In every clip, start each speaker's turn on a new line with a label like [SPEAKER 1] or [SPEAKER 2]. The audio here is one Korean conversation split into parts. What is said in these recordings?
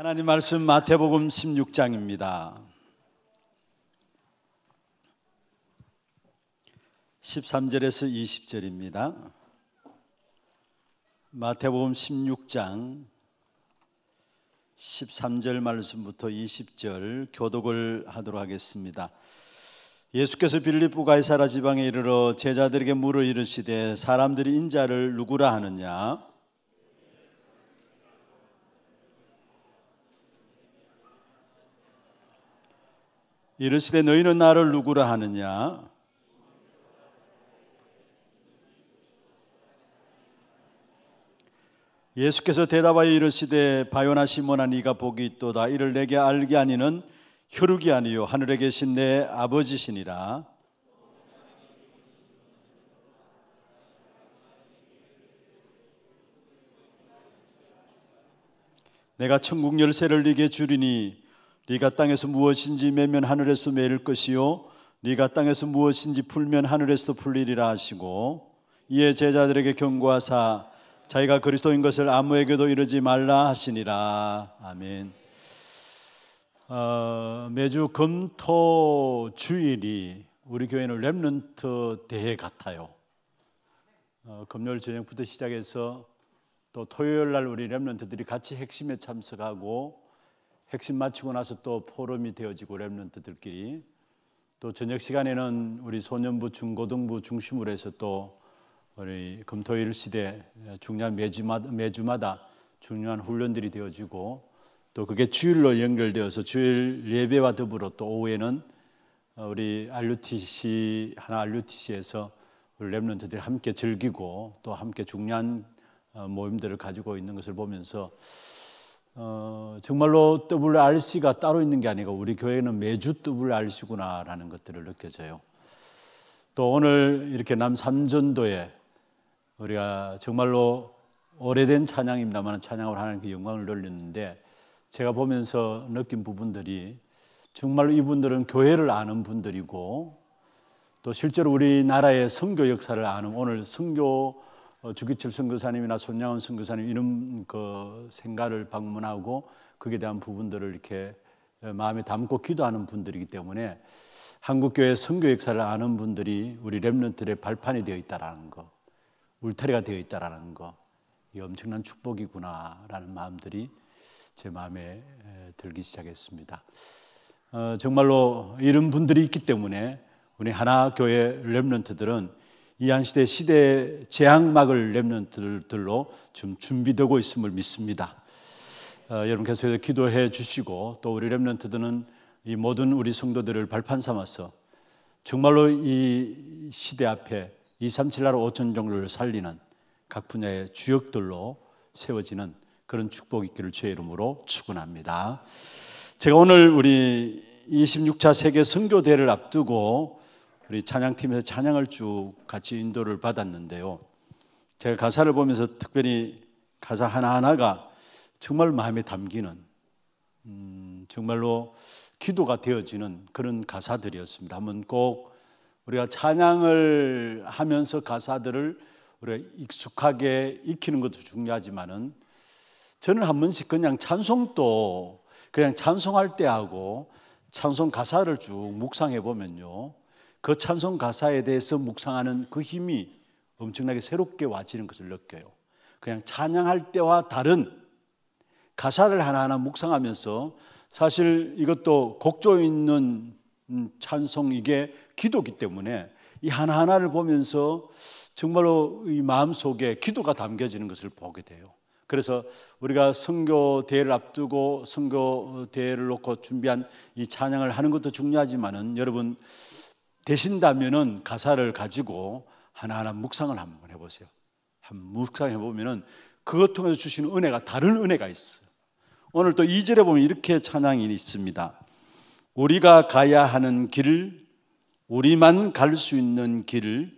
[SPEAKER 1] 하나님 말씀 마태복음 16장입니다. 13절에서 20절입니다. 마태복음 16장 13절 말씀부터 20절 교독을 하도록 하겠습니다. 예수께서 빌립보 가이사라 지방에 이르러 제자들에게 물어 이르시되 사람들이 인자를 누구라 하느냐 이르시되 너희는 나를 누구라 하느냐? 예수께서 대답하여 이르시되 바요나 시몬아 네가 복이 있도다 이를 내게 알게 하니는 혈육이 아니요 하늘에 계신 내 아버지시니라 내가 천국 열쇠를 네게 주리니 네가 땅에서 무엇인지 매면 하늘에서 매일 것이요 네가 땅에서 무엇인지 풀면 하늘에서 풀리리라 하시고 이에 제자들에게 경고하사 자기가 그리스도인 것을 아무에게도 이르지 말라 하시니라 아멘. 어, 매주 금토 주일이 우리 교회는 렘런트 대회 같아요. 어, 금요일 저녁부터 시작해서 또 토요일 날 우리 렘런트들이 같이 핵심에 참석하고 핵심 마치고 나서 또 포럼이 되어지고 랩런트들끼리 또 저녁 시간에는 우리 소년부 중고등부 중심으로 해서 또 우리 금토일 시대 중요한 매주마다, 매주마다 중요한 훈련들이 되어지고 또 그게 주일로 연결되어서 주일 예배와 더불어 또 오후에는 우리 RUTC 하나 RUTC에서 우리 랩런트들이 함께 즐기고 또 함께 중요한 어, 모임들을 가지고 있는 것을 보면서 어, 정말로 WRC가 따로 있는 게 아니고 우리 교회는 매주 WRC구나라는 것들을 느껴져요. 또 오늘 이렇게 남삼전도에 우리가 정말로 오래된 찬양입니다만 찬양을 하는 그 영광을 늘렸는데 제가 보면서 느낀 부분들이 정말로 이분들은 교회를 아는 분들이고 또 실제로 우리나라의 선교 역사를 아는 오늘 선교 어, 주기철 선교사님이나 손양원 선교사님 이런 그 생가를 방문하고 거기에 대한 부분들을 이렇게 어, 마음에 담고 기도하는 분들이기 때문에 한국교회 선교 역사를 아는 분들이 우리 렘런트의 발판이 되어 있다라는 거, 울타리가 되어 있다라는 거, 이 엄청난 축복이구나라는 마음들이 제 마음에 들기 시작했습니다. 어, 정말로 이런 분들이 있기 때문에 우리 하나 교회 렘런트들은 이한시대 시대의 재앙막을 랩런트들로 좀 준비되고 있음을 믿습니다. 어, 여러분 계속해서 기도해 주시고 또 우리 랩런트들은 이 모든 우리 성도들을 발판 삼아서 정말로 이 시대 앞에 237나라 5천 종류를 살리는 각 분야의 주역들로 세워지는 그런 축복 있기를 주 이름으로 축원합니다. 제가 오늘 우리 26차 세계 선교대를 앞두고 우리 찬양팀에서 찬양을 쭉 같이 인도를 받았는데요. 제가 가사를 보면서 특별히 가사 하나하나가 정말 마음에 담기는 음, 정말로 기도가 되어지는 그런 가사들이었습니다. 한번 꼭 우리가 찬양을 하면서 가사들을 우리 익숙하게 익히는 것도 중요하지만은 저는 한 번씩 그냥 찬송도 그냥 찬송할 때 하고 찬송 가사를 쭉 묵상해 보면요. 그 찬송 가사에 대해서 묵상하는 그 힘이 엄청나게 새롭게 와지는 것을 느껴요. 그냥 찬양할 때와 다른 가사를 하나하나 묵상하면서 사실 이것도 곡조 있는 음, 찬송 이게 기도기 때문에 이 하나하나를 보면서 정말로 이 마음속에 기도가 담겨지는 것을 보게 돼요. 그래서 우리가 선교 대회를 앞두고 선교 대회를 놓고 준비한 이 찬양을 하는 것도 중요하지만은 여러분 되신다면은 가사를 가지고 하나하나 묵상을 한번 해보세요. 한번 묵상해 보면은 그것 통해서 주시는 은혜가 다른 은혜가 있어요. 오늘 또 2절에 보면 이렇게 찬양이 있습니다. 우리가 가야 하는 길 우리만 갈 수 있는 길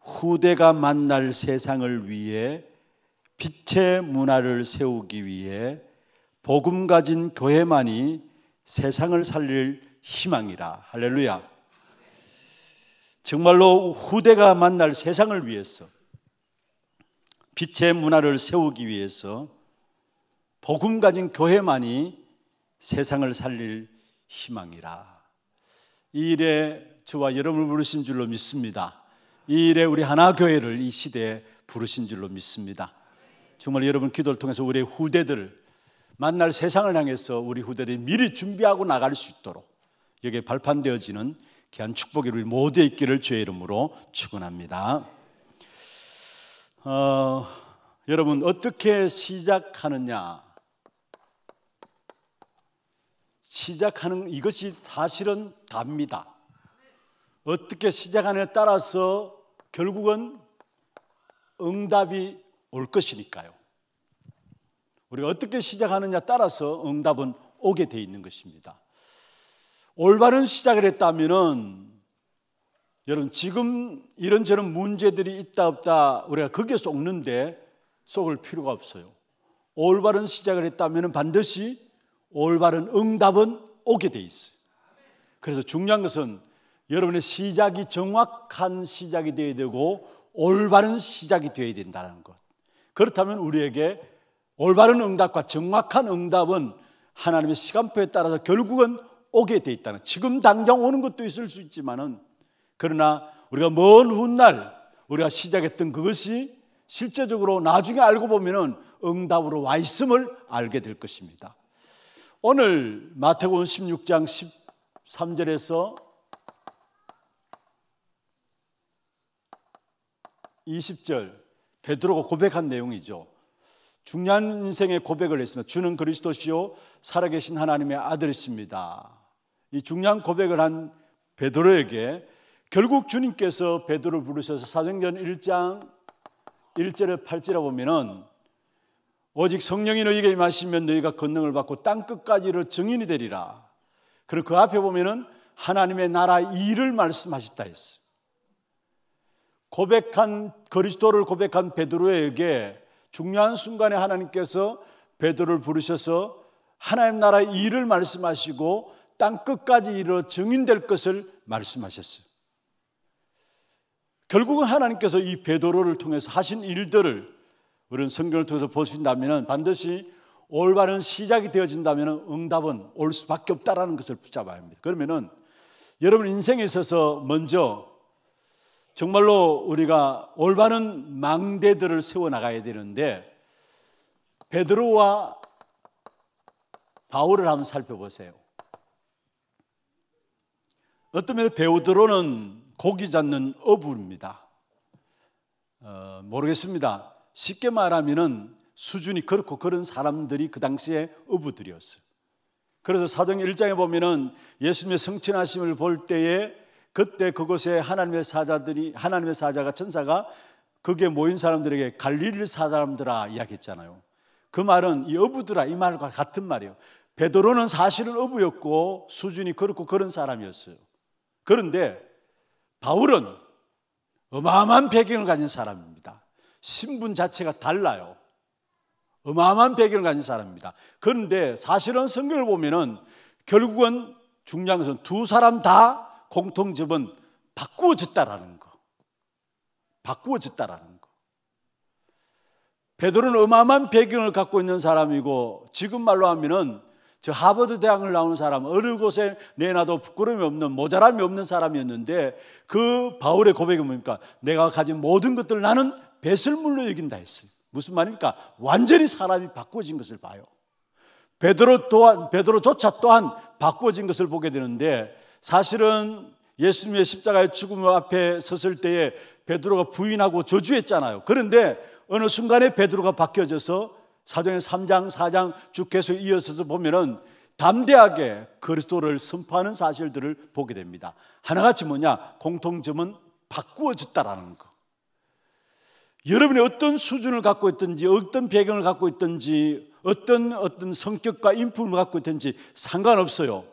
[SPEAKER 1] 후대가 만날 세상을 위해 빛의 문화를 세우기 위해 복음 가진 교회만이 세상을 살릴 희망이라. 할렐루야. 정말로 후대가 만날 세상을 위해서 빛의 문화를 세우기 위해서 복음 가진 교회만이 세상을 살릴 희망이라. 이 일에 저와 여러분을 부르신 줄로 믿습니다. 이 일에 우리 하나교회를 이 시대에 부르신 줄로 믿습니다. 정말 여러분 기도를 통해서 우리후대들 만날 세상을 향해서 우리 후대들이 미리 준비하고 나갈 수 있도록 여기에 발판되어지는 귀한 축복이 우리 모두에 있기를 주의 이름으로 축원합니다. 어, 여러분 어떻게 시작하느냐? 시작하는 이것이 사실은 답니다. 어떻게 시작하느냐에 따라서 결국은 응답이 올 것이니까요. 우리가 어떻게 시작하느냐 따라서 응답은 오게 돼 있는 것입니다. 올바른 시작을 했다면은 여러분 지금 이런저런 문제들이 있다 없다 우리가 거기에 속는데 속을 필요가 없어요. 올바른 시작을 했다면 반드시 올바른 응답은 오게 돼 있어요. 그래서 중요한 것은 여러분의 시작이 정확한 시작이 되어야 되고 올바른 시작이 되어야 된다는 것. 그렇다면 우리에게 올바른 응답과 정확한 응답은 하나님의 시간표에 따라서 결국은 오게 돼 있다는 지금 당장 오는 것도 있을 수 있지만은 그러나 우리가 먼 훗날 우리가 시작했던 그것이 실제적으로 나중에 알고 보면은 응답으로 와 있음을 알게 될 것입니다. 오늘 마태복음 16장 13절에서 20절 베드로가 고백한 내용이죠. 중요한 인생의 고백을 했습니다. 주는 그리스도시요 살아계신 하나님의 아들이십니다. 이 중요한 고백을 한 베드로에게 결국 주님께서 베드로를 부르셔서 사정전 1장 1절에 8절에 보면은 오직 성령이 너희에게 임하시면 너희가 권능을 받고 땅끝까지를 증인이 되리라. 그리고 그 앞에 보면은 하나님의 나라 일을 말씀하셨다 했어. 고백한 그리스도를 고백한 베드로에게 중요한 순간에 하나님께서 베드로를 부르셔서 하나님 나라 일을 말씀하시고 땅 끝까지 이르러 증인될 것을 말씀하셨어요. 결국은 하나님께서 이 베드로를 통해서 하신 일들을 우리는 성경을 통해서 보신다면 반드시 올바른 시작이 되어진다면 응답은 올 수밖에 없다라는 것을 붙잡아야 합니다. 그러면은 여러분 인생에 있어서 먼저 정말로 우리가 올바른 망대들을 세워 나가야 되는데 베드로와 바울을 한번 살펴보세요. 어떤 면에 서 배우드로는 고기 잡는 어부입니다. 어, 모르겠습니다. 쉽게 말하면 수준이 그렇고 그런 사람들이 그 당시에 어부들이었어요. 그래서 사정 1장에 보면 예수님의 성천하심을 볼 때에 그때 그곳에 하나님의 사자들이 하나님의 사자가 천사가 거기에 모인 사람들에게 갈릴 사람들아 이야기했잖아요. 그 말은 이 어부들아 이 말과 같은 말이에요. 베드로는 사실은 어부였고 수준이 그렇고 그런 사람이었어요. 그런데 바울은 어마어마한 배경을 가진 사람입니다. 신분 자체가 달라요. 어마어마한 배경을 가진 사람입니다. 그런데 사실은 성경을 보면은 결국은 중요한 것은 두 사람 다 공통점은 바꾸어졌다라는 거. 바꾸어졌다라는 거. 베드로는 어마어마한 배경을 갖고 있는 사람이고 지금 말로 하면은 저 하버드 대학을 나온 사람 어느 곳에 내놔도 부끄러움이 없는 모자람이 없는 사람이었는데 그 바울의 고백이 뭡니까? 내가 가진 모든 것들 나는 배설물로 여긴다 했어요. 무슨 말입니까? 완전히 사람이 바꿔진 것을 봐요. 베드로 또한 베드로조차 또한 바꿔진 것을 보게 되는데 사실은 예수님의 십자가의 죽음 앞에 섰을 때에 베드로가 부인하고 저주했잖아요. 그런데 어느 순간에 베드로가 바뀌어져서 사도행 3장, 4장 주께서 이어서 서 보면은 담대하게 그리스도를 선포하는 사실들을 보게 됩니다. 하나같이 뭐냐? 공통점은 바꾸어졌다라는 거. 여러분이 어떤 수준을 갖고 있든지, 어떤 배경을 갖고 있든지, 어떤 어떤 성격과 인품을 갖고 있든지 상관없어요.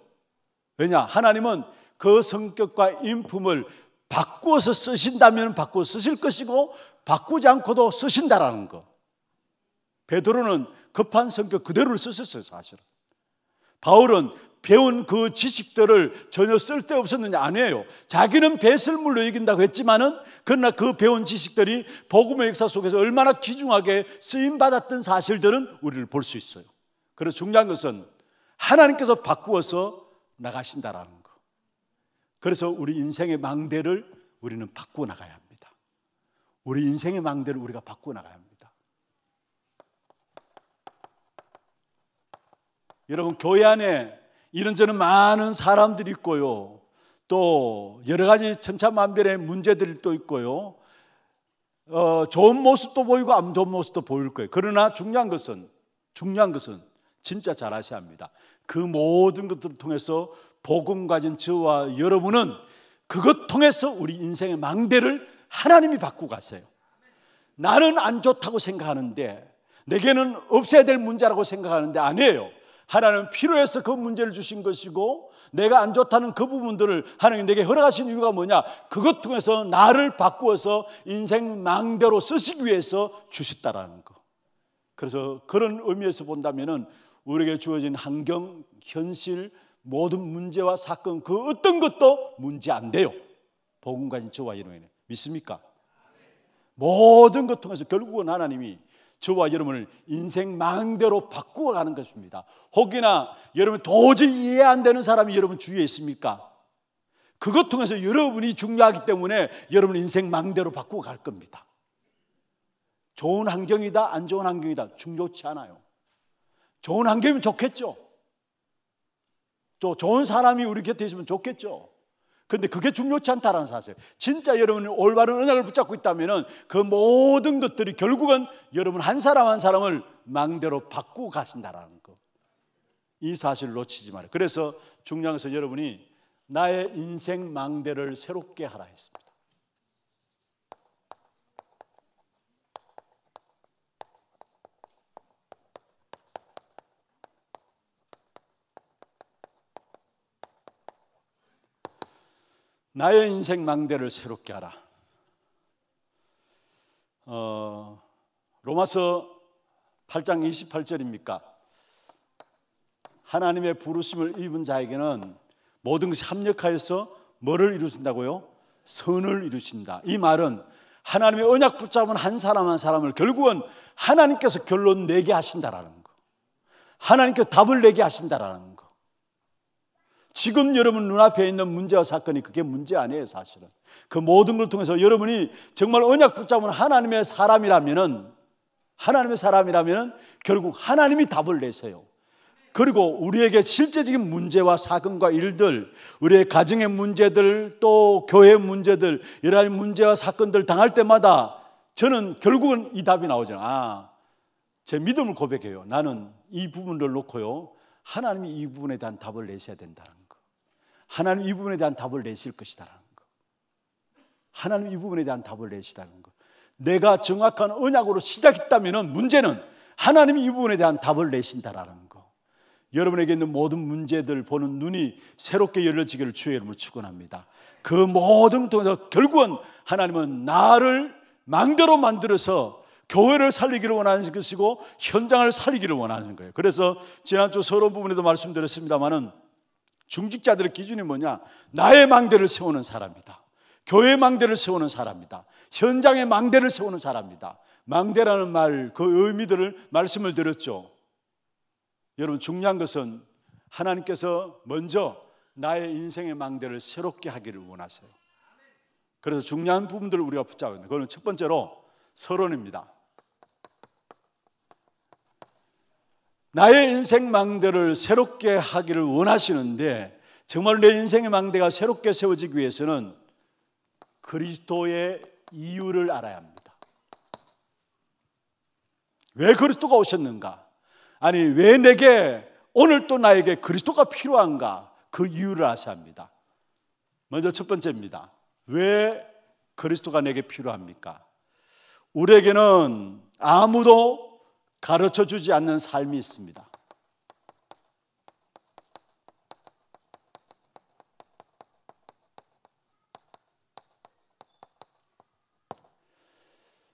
[SPEAKER 1] 왜냐? 하나님은 그 성격과 인품을 바꾸어서 쓰신다면 바꾸어 쓰실 것이고 바꾸지 않고도 쓰신다라는 거. 베드로는 급한 성격 그대로를 쓰셨어요, 사실은. 바울은 배운 그 지식들을 전혀 쓸데없었느냐 아니에요. 자기는 배설물로 이긴다고 했지만은 그러나 그 배운 지식들이 복음의 역사 속에서 얼마나 귀중하게 쓰임 받았던 사실들은 우리를 볼 수 있어요. 그래서 중요한 것은 하나님께서 바꾸어서 나가신다라는 거. 그래서 우리 인생의 망대를 우리는 바꾸어 나가야 합니다. 우리 인생의 망대를 우리가 바꾸어 나가야 합니다. 여러분 교회 안에 이런저런 많은 사람들이 있고요. 또 여러 가지 천차만별의 문제들도 있고요. 어, 좋은 모습도 보이고 안 좋은 모습도 보일 거예요. 그러나 중요한 것은 중요한 것은 진짜 잘 아셔야 합니다. 그 모든 것들을 통해서 복음 가진 저와 여러분은 그것 통해서 우리 인생의 망대를 하나님이 바꾸고 가세요. 나는 안 좋다고 생각하는데 내게는 없애야 될 문제라고 생각하는데 아니에요. 하나님은 필요해서 그 문제를 주신 것이고 내가 안 좋다는 그 부분들을 하나님 내게 허락하신 이유가 뭐냐? 그것 통해서 나를 바꾸어서 인생 망대로 쓰시기 위해서 주셨다라는 거. 그래서 그런 의미에서 본다면은 우리에게 주어진 환경, 현실, 모든 문제와 사건 그 어떤 것도 문제 안 돼요. 복음과 진처와 이노에 믿습니까? 모든 것 통해서 결국은 하나님이 저와 여러분을 인생 망대로 바꾸어 가는 것입니다. 혹이나 여러분 도저히 이해 안 되는 사람이 여러분 주위에 있습니까? 그것 통해서 여러분이 중요하기 때문에 여러분 인생 망대로 바꾸어 갈 겁니다. 좋은 환경이다, 안 좋은 환경이다 중요치 않아요. 좋은 환경이면 좋겠죠. 좋은 사람이 우리 곁에 있으면 좋겠죠. 근데 그게 중요치 않다라는 사실. 진짜 여러분이 올바른 언약을 붙잡고 있다면 그 모든 것들이 결국은 여러분 한 사람 한 사람을 망대로 바꾸고 가신다라는 거. 이 사실을 놓치지 말아 그래서 중량에서 여러분이 나의 인생 망대를 새롭게 하라 했습니다. 나의 인생 망대를 새롭게 하라. 어, 로마서 8장 28절입니까? 하나님의 부르심을 입은 자에게는 모든 것이 합력하여서 뭐를 이루신다고요? 선을 이루신다. 이 말은 하나님의 언약 붙잡은 한 사람 한 사람을 결국은 하나님께서 결론 내게 하신다라는 거. 하나님께서 답을 내게 하신다라는 거. 지금 여러분 눈앞에 있는 문제와 사건이 그게 문제 아니에요, 사실은. 그 모든 걸 통해서 여러분이 정말 언약 붙잡은 하나님의 사람이라면은, 하나님의 사람이라면은 결국 하나님이 답을 내세요. 그리고 우리에게 실제적인 문제와 사건과 일들, 우리의 가정의 문제들, 또 교회의 문제들, 여러 가지 문제와 사건들 당할 때마다 저는 결국은 이 답이 나오잖아제 믿음을 고백해요. 나는 이 부분을 놓고요. 하나님이 이 부분에 대한 답을 내셔야 된다는 거예요. 하나님 이 부분에 대한 답을 내실 것이다라는 거. 하나님 이 부분에 대한 답을 내시다는 거. 내가 정확한 언약으로 시작했다면 문제는 하나님이 이 부분에 대한 답을 내신다라는 거. 여러분에게 있는 모든 문제들 보는 눈이 새롭게 열려지기를 주의 이름으로 축원합니다. 그 모든 동작 결국은 하나님은 나를 망대로 만들어서 교회를 살리기를 원하는 것이고 현장을 살리기를 원하는 거예요. 그래서 지난주 서론 부분에도 말씀드렸습니다만은 중직자들의 기준이 뭐냐? 나의 망대를 세우는 사람이다. 교회 망대를 세우는 사람이다. 현장의 망대를 세우는 사람이다. 망대라는 말, 그 의미들을 말씀을 드렸죠. 여러분, 중요한 것은 하나님께서 먼저 나의 인생의 망대를 새롭게 하기를 원하세요. 그래서 중요한 부분들을 우리가 붙잡아야 그거는 첫 번째로 서론입니다. 나의 인생 망대를 새롭게 하기를 원하시는데 정말 내 인생의 망대가 새롭게 세워지기 위해서는 그리스도의 이유를 알아야 합니다. 왜 그리스도가 오셨는가? 아니, 왜 내게, 오늘 또 나에게 그리스도가 필요한가? 그 이유를 아셔야 합니다. 먼저 첫 번째입니다. 왜 그리스도가 내게 필요합니까? 우리에게는 아무도 가르쳐 주지 않는 삶이 있습니다.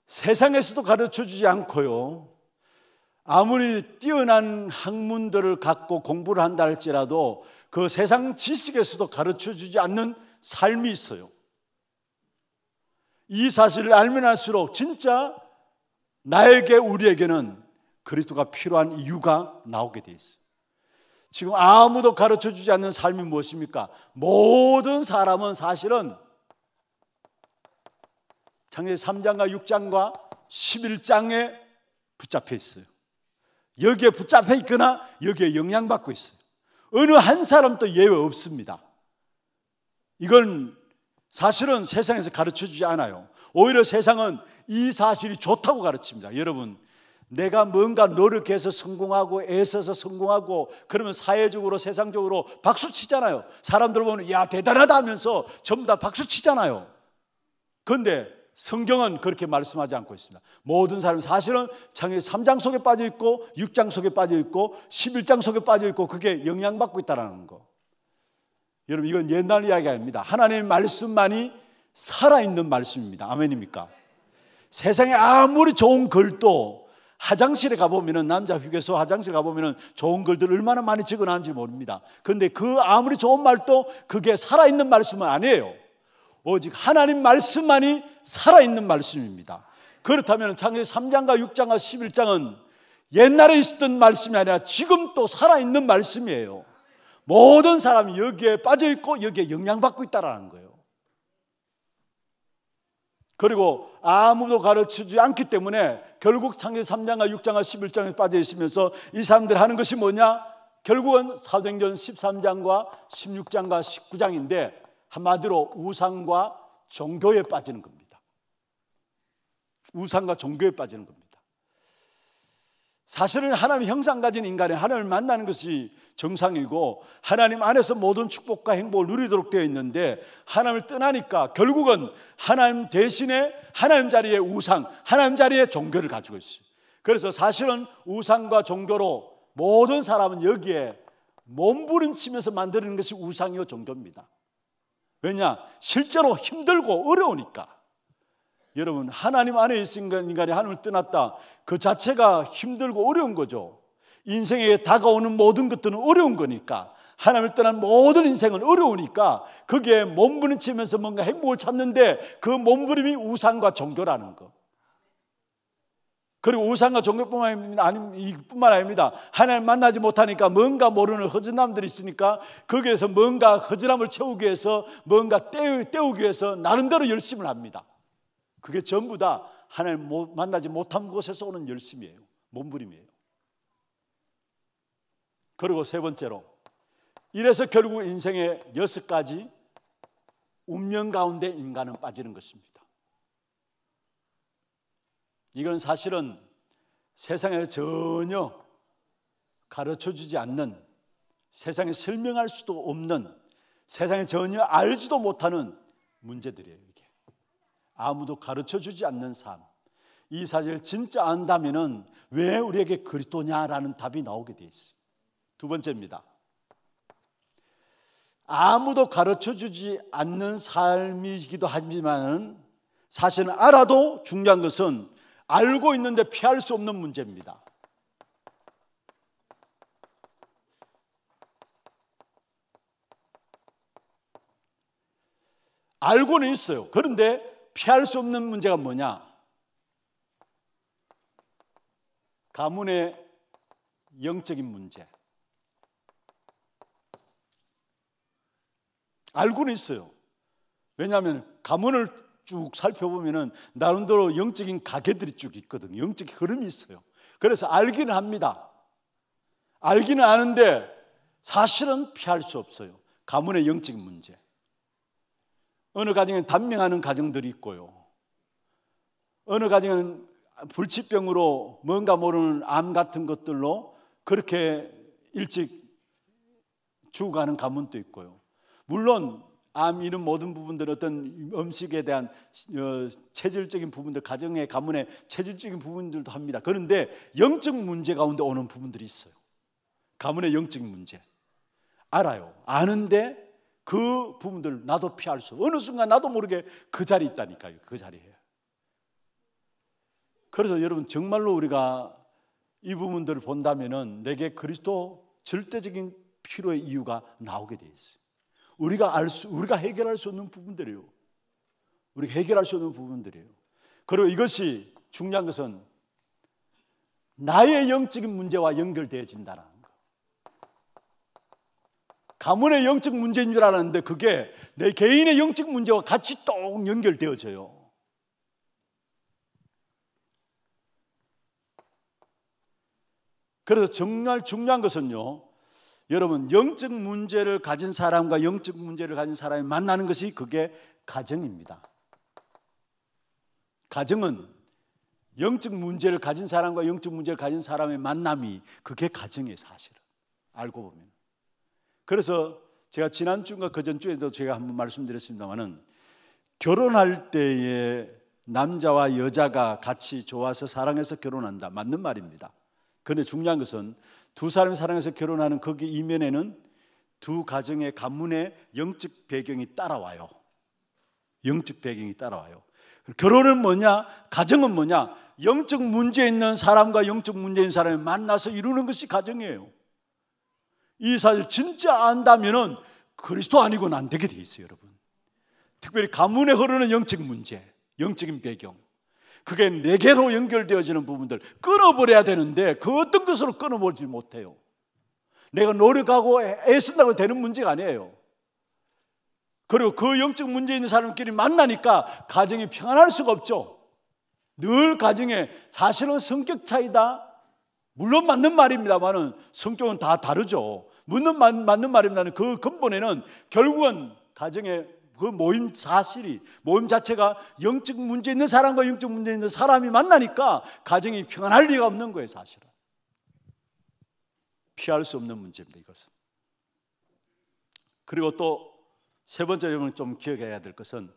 [SPEAKER 1] 세상에서도 가르쳐 주지 않고요. 아무리 뛰어난 학문들을 갖고 공부를 한다 할지라도 그 세상 지식에서도 가르쳐 주지 않는 삶이 있어요. 이 사실을 알면 할수록 진짜 나에게 우리에게는 그리스도가 필요한 이유가 나오게 돼 있어요. 지금 아무도 가르쳐 주지 않는 삶이 무엇입니까? 모든 사람은 사실은 창세 3장과 6장과 11장에 붙잡혀 있어요. 여기에 붙잡혀 있거나 여기에 영향받고 있어요. 어느 한 사람도 예외 없습니다. 이건 사실은 세상에서 가르쳐 주지 않아요. 오히려 세상은 이 사실이 좋다고 가르칩니다. 여러분, 내가 뭔가 노력해서 성공하고 애써서 성공하고 그러면 사회적으로 세상적으로 박수 치잖아요. 사람들 보면 야 대단하다 하면서 전부 다 박수 치잖아요. 그런데 성경은 그렇게 말씀하지 않고 있습니다. 모든 사람 사실은 장애 3장 속에 빠져 있고 6장 속에 빠져 있고 11장 속에 빠져 있고 그게 영향받고 있다라는 거. 여러분 이건 옛날 이야기 아닙니다. 하나님의 말씀만이 살아있는 말씀입니다. 아멘입니까? 세상에 아무리 좋은 글도 화장실에 가보면은 남자 휴게소 화장실 가보면은 좋은 글들 얼마나 많이 적어놨는지 모릅니다. 근데 그 아무리 좋은 말도 그게 살아있는 말씀은 아니에요. 오직 하나님 말씀만이 살아있는 말씀입니다. 그렇다면 창세 3장과 6장과 11장은 옛날에 있었던 말씀이 아니라 지금 또 살아있는 말씀이에요. 모든 사람이 여기에 빠져있고 여기에 영향받고 있다라는 거예요. 그리고 아무도 가르치지 않기 때문에 결국 창세 3장과 6장과 11장에 빠져 있으면서 이 사람들 하는 것이 뭐냐? 결국은 사도행전 13장과 16장과 19장인데 한마디로 우상과 종교에 빠지는 겁니다. 우상과 종교에 빠지는 겁니다. 사실은 하나님의 형상 가진 인간의 하나님을 만나는 것이 정상이고 하나님 안에서 모든 축복과 행복을 누리도록 되어 있는데 하나님을 떠나니까 결국은 하나님 대신에 하나님 자리에 우상, 하나님 자리에 종교를 가지고 있어요. 그래서 사실은 우상과 종교로 모든 사람은 여기에 몸부림치면서 만드는 것이 우상이요 종교입니다. 왜냐? 실제로 힘들고 어려우니까. 여러분, 하나님 안에 있은 인간이 하나님을 떠났다. 그 자체가 힘들고 어려운 거죠. 인생에 다가오는 모든 것들은 어려운 거니까 하나님을 떠난 모든 인생은 어려우니까 거기에 몸부림치면서 뭔가 행복을 찾는데 그 몸부림이 우상과 종교라는 거. 그리고 우상과 종교뿐만 아닙니다. 하나님 만나지 못하니까 뭔가 모르는 허전함들이 있으니까 거기에서 뭔가 허전함을 채우기 위해서 뭔가 때우기 위해서 나름대로 열심을 합니다. 그게 전부 다 하나님 만나지 못한 곳에서 오는 열심이에요. 몸부림이에요. 그리고 세 번째로 이래서 결국 인생의 여섯 가지 운명 가운데 인간은 빠지는 것입니다. 이건 사실은 세상에 전혀 가르쳐 주지 않는 세상에 설명할 수도 없는 세상에 전혀 알지도 못하는 문제들이에요, 이게. 아무도 가르쳐 주지 않는 삶. 이 사실 진짜 안다면은 왜 우리에게 그리스도냐라는 답이 나오게 돼 있어요. 두 번째입니다. 아무도 가르쳐 주지 않는 삶이기도 하지만 사실 알아도 중요한 것은 알고 있는데 피할 수 없는 문제입니다. 알고는 있어요. 그런데 피할 수 없는 문제가 뭐냐? 가문의 영적인 문제. 알고는 있어요. 왜냐하면 가문을 쭉 살펴보면은 나름대로 영적인 가게들이 쭉 있거든요. 영적 흐름이 있어요. 그래서 알기는 합니다. 알기는 아는데 사실은 피할 수 없어요. 가문의 영적인 문제. 어느 가정엔 단명하는 가정들이 있고요. 어느 가정은 불치병으로 뭔가 모르는 암 같은 것들로 그렇게 일찍 죽어가는 가문도 있고요. 물론 암 이런 모든 부분들 어떤 음식에 대한 어, 체질적인 부분들 가정의 가문의 체질적인 부분들도 합니다. 그런데 영적 문제 가운데 오는 부분들이 있어요. 가문의 영적 문제 알아요. 아는데 그 부분들 나도 피할 수 어느 순간 나도 모르게 그 자리 있다니까요. 그 자리에. 그래서 여러분 정말로 우리가 이 부분들을 본다면 내게 그리스도 절대적인 필요의 이유가 나오게 돼 있어요. 우리가 알 수, 우리가 해결할 수 없는 부분들이요. 우리가 해결할 수 없는 부분들이에요. 그리고 이것이 중요한 것은 나의 영적인 문제와 연결되어진다는 거. 가문의 영적 문제인 줄 알았는데 그게 내 개인의 영적 문제와 같이 똑 연결되어져요. 그래서 정말 중요한 것은요, 여러분 영적 문제를 가진 사람과 영적 문제를 가진 사람이 만나는 것이 그게 가정입니다. 가정은 영적 문제를 가진 사람과 영적 문제를 가진 사람의 만남이 그게 가정의 사실은. 알고 보면. 그래서 제가 지난주인가 그 전주에도 제가 한번 말씀드렸습니다만은 결혼할 때에 남자와 여자가 같이 좋아서 사랑해서 결혼한다. 맞는 말입니다. 그런데 중요한 것은 두 사람이 사랑해서 결혼하는 거기 이면에는 두 가정의 가문의 영적 배경이 따라와요. 영적 배경이 따라와요. 결혼은 뭐냐? 가정은 뭐냐? 영적 문제 있는 사람과 영적 문제 있는 사람이 만나서 이루는 것이 가정이에요. 이 사실 진짜 안다면은 그리스도 아니고는 안 되게 돼 있어요, 여러분. 특별히 가문에 흐르는 영적 문제, 영적인 배경. 그게 내게로 연결되어지는 부분들 끊어버려야 되는데 그 어떤 것으로 끊어버리지 못해요. 내가 노력하고 애쓴다고 되는 문제가 아니에요. 그리고 그 영적 문제 있는 사람끼리 만나니까 가정이 평안할 수가 없죠. 늘 가정에 사실은 성격 차이다. 물론 맞는 말입니다만은 성격은 다 다르죠. 묻는 맞는 말입니다그 근본에는 결국은 가정의 그 모임 사실이 모임 자체가 영적 문제 있는 사람과 영적 문제 있는 사람이 만나니까 가정이 평안할 리가 없는 거예요, 사실은. 피할 수 없는 문제입니다, 이것은. 그리고 또 세 번째 여러분 좀 기억해야 될 것은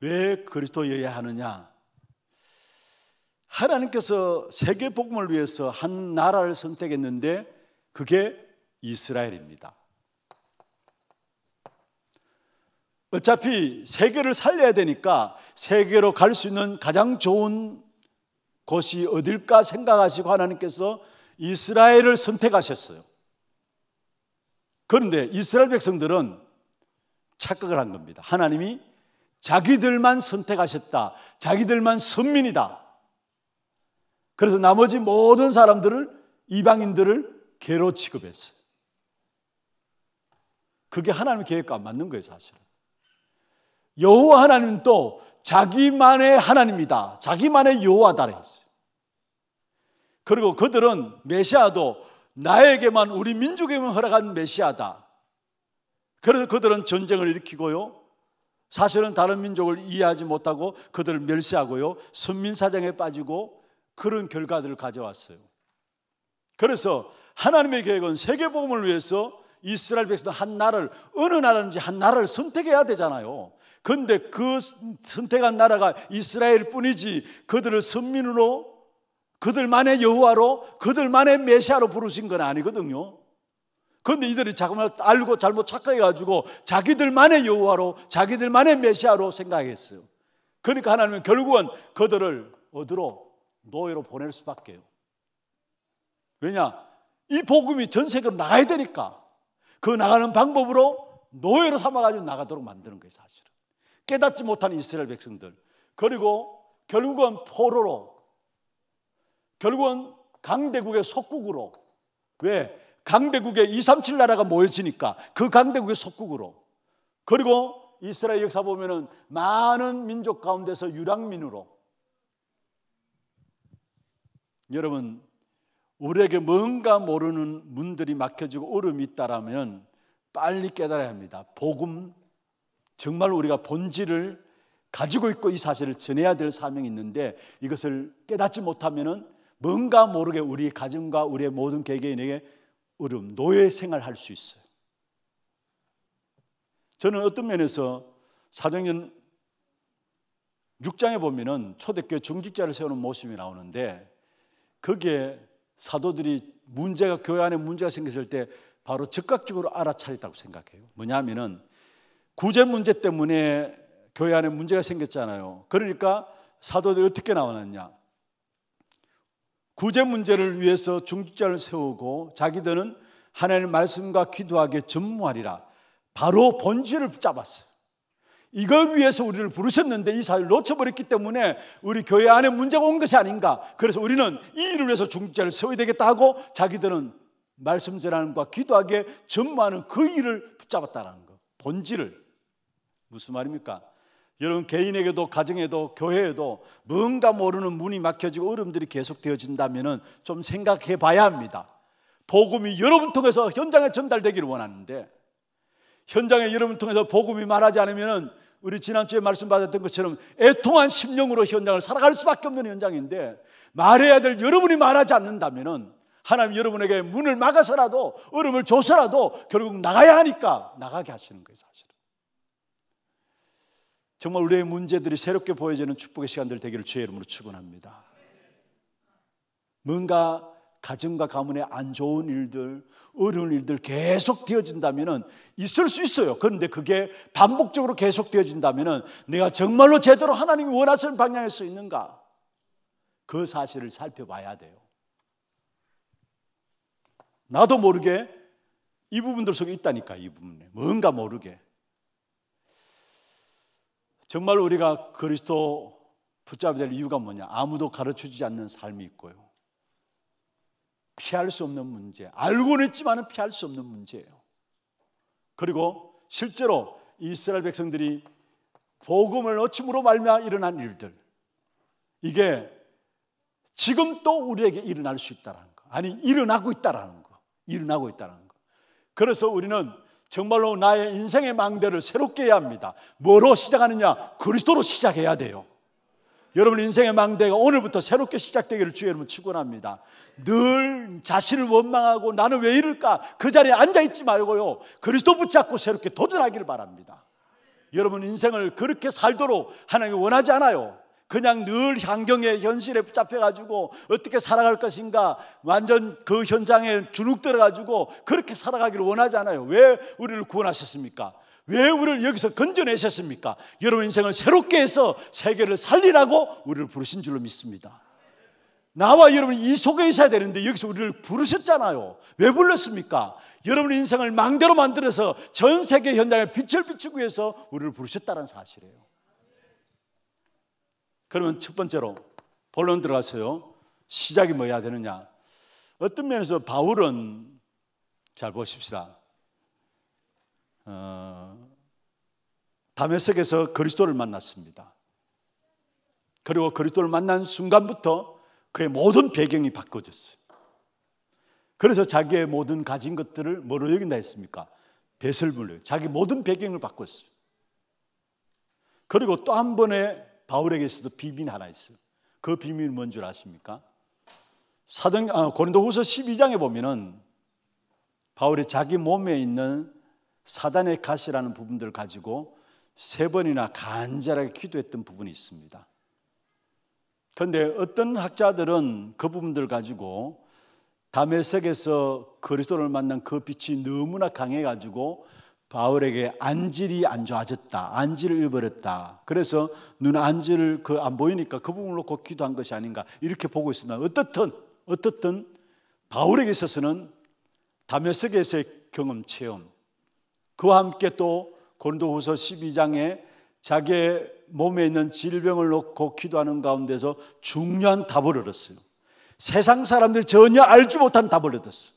[SPEAKER 1] 왜 그리스도여야 하느냐? 하나님께서 세계 복음을 위해서 한 나라를 선택했는데 그게 이스라엘입니다. 어차피 세계를 살려야 되니까 세계로 갈 수 있는 가장 좋은 곳이 어딜까 생각하시고 하나님께서 이스라엘을 선택하셨어요. 그런데 이스라엘 백성들은 착각을 한 겁니다. 하나님이 자기들만 선택하셨다. 자기들만 선민이다. 그래서 나머지 모든 사람들을 이방인들을 괴로 취급했어요. 그게 하나님의 계획과 안 맞는 거예요, 사실은. 여호와 하나님은 또 자기만의 하나님이다. 자기만의 여호와다 그어요 그리고 그들은 메시아도 나에게만 우리 민족에만 허락한 메시아다. 그래서 그들은 전쟁을 일으키고요. 사실은 다른 민족을 이해하지 못하고 그들을 멸시하고요. 선민사정에 빠지고 그런 결과들을 가져왔어요. 그래서 하나님의 계획은 세계복음을 위해서 이스라엘 백성 한 나라를 어느 나라든지 한 나라를 선택해야 되잖아요. 근데 그 선택한 나라가 이스라엘 뿐이지 그들을 선민으로 그들만의 여호와로 그들만의 메시아로 부르신 건 아니거든요. 그런데 이들이 자꾸만 알고 잘못 착각해가지고 자기들만의 여호와로 자기들만의 메시아로 생각했어요. 그러니까 하나님은 결국은 그들을 어디로 노예로 보낼 수밖에요. 왜냐 이 복음이 전 세계로 나가야 되니까 그 나가는 방법으로 노예로 삼아가지고 나가도록 만드는 거예요 사실은. 깨닫지 못한 이스라엘 백성들 그리고 결국은 포로로 결국은 강대국의 속국으로 왜 강대국의 2, 3, 7 나라가 모여지니까 그 강대국의 속국으로 그리고 이스라엘 역사 보면은 많은 민족 가운데서 유랑민으로 여러분 우리에게 뭔가 모르는 문들이 막혀지고 얼음이 있다라면 빨리 깨달아야 합니다. 복음 정말 우리가 본질을 가지고 있고 이 사실을 전해야 될 사명이 있는데 이것을 깨닫지 못하면은 뭔가 모르게 우리 가정과 우리의 모든 개개인에게 어려움, 노예 생활할 수 있어요. 저는 어떤 면에서 사정행전 6장에 보면은 초대교회 중직자를 세우는 모습이 나오는데 거기에 사도들이 문제가 교회 안에 문제가 생겼을 때 바로 즉각적으로 알아차렸다고 생각해요. 뭐냐면은 구제 문제 때문에 교회 안에 문제가 생겼잖아요. 그러니까 사도들이 어떻게 나왔느냐? 구제 문제를 위해서 중직자를 세우고 자기들은 하나님의 말씀과 기도하게 전무하리라. 바로 본질을 잡았어 이걸 위해서 우리를 부르셨는데 이 사회를 놓쳐버렸기 때문에 우리 교회 안에 문제가 온 것이 아닌가. 그래서 우리는 이 일을 위해서 중직자를 세워야 되겠다 하고 자기들은 말씀 전하는과 기도하게 전무하는 그 일을 붙잡았다는 거. 본질을. 무슨 말입니까? 여러분 개인에게도 가정에도 교회에도 뭔가 모르는 문이 막혀지고 어려들이 계속되어진다면 좀 생각해 봐야 합니다. 복음이 여러분 통해서 현장에 전달되기를 원하는데 현장에 여러분 통해서 복음이 말하지 않으면 우리 지난주에 말씀 받았던 것처럼 애통한 심령으로 현장을 살아갈 수밖에 없는 현장인데 말해야 될 여러분이 말하지 않는다면 하나님 여러분에게 문을 막아서라도 얼음을 줘서라도 결국 나가야 하니까 나가게 하시는 거예 정말 우리의 문제들이 새롭게 보여지는 축복의 시간들 되기를 주의 이름으로 축원합니다. 뭔가 가정과 가문에 안 좋은 일들, 어려운 일들 계속 되어진다면은 있을 수 있어요. 그런데 그게 반복적으로 계속 되어진다면은 내가 정말로 제대로 하나님이 원하시는 방향에서 있는가? 그 사실을 살펴봐야 돼요. 나도 모르게 이 부분들 속에 있다니까, 이 부분에. 뭔가 모르게. 정말 우리가 그리스도 붙잡아야 될 이유가 뭐냐? 아무도 가르쳐주지 않는 삶이 있고요. 피할 수 없는 문제. 알고는 있지만 피할 수 없는 문제예요. 그리고 실제로 이스라엘 백성들이 복음을 어침으로 말미암아 일어난 일들. 이게 지금 또 우리에게 일어날 수 있다라는 거. 아니 일어나고 있다라는 거. 일어나고 있다라는 거. 그래서 우리는 정말로 나의 인생의 망대를 새롭게 해야 합니다. 뭐로 시작하느냐? 그리스도로 시작해야 돼요. 여러분 인생의 망대가 오늘부터 새롭게 시작되기를 주의 여러분 축원합니다. 늘 자신을 원망하고 나는 왜 이럴까 그 자리에 앉아 있지 말고요 그리스도 붙잡고 새롭게 도전하기를 바랍니다. 여러분 인생을 그렇게 살도록 하나님이 원하지 않아요. 그냥 늘 환경에 현실에 붙잡혀가지고 어떻게 살아갈 것인가 완전 그 현장에 주눅들어가지고 그렇게 살아가기를 원하지 않아요. 왜 우리를 구원하셨습니까? 왜 우리를 여기서 건져내셨습니까? 여러분 인생을 새롭게 해서 세계를 살리라고 우리를 부르신 줄로 믿습니다. 나와 여러분 이 속에 있어야 되는데 여기서 우리를 부르셨잖아요. 왜 불렀습니까? 여러분 인생을 망대로 만들어서 전 세계 현장에 빛을 비추기 위해서 우리를 부르셨다는 사실이에요. 그러면 첫 번째로 본론 들어가세요. 시작이 뭐야 되느냐. 어떤 면에서 바울은 잘 보십시다. 어, 담에색에서 그리스도를 만났습니다. 그리고 그리스도를 만난 순간부터 그의 모든 배경이 바꿔졌어요. 그래서 자기의 모든 가진 것들을 뭐로 여긴다 했습니까? 배설물로 자기 모든 배경을 바꿨어요. 그리고 또 한 번의 바울에게 있어서 비밀 하나 있어요. 그 비밀 뭔줄 아십니까? 사정 아, 고린도후서 12장에 보면은 바울이 자기 몸에 있는 사단의 가시라는 부분들을 가지고 세 번이나 간절하게 기도했던 부분이 있습니다. 그런데 어떤 학자들은 그부분들 가지고 담에색에서 그리스도를 만난 그 빛이 너무나 강해가지고 바울에게 안질이 안 좋아졌다. 안질을 잃어버렸다. 그래서 눈 안질을 그 안 보이니까 그 부분을 놓고 기도한 것이 아닌가 이렇게 보고 있습니다. 어떻든 어떻든 바울에게 있어서는 다메섹에서의 경험 체험 그와 함께 또 고린도후서 12장에 자기의 몸에 있는 질병을 놓고 기도하는 가운데서 중요한 답을 얻었어요. 세상 사람들이 전혀 알지 못한 답을 얻었어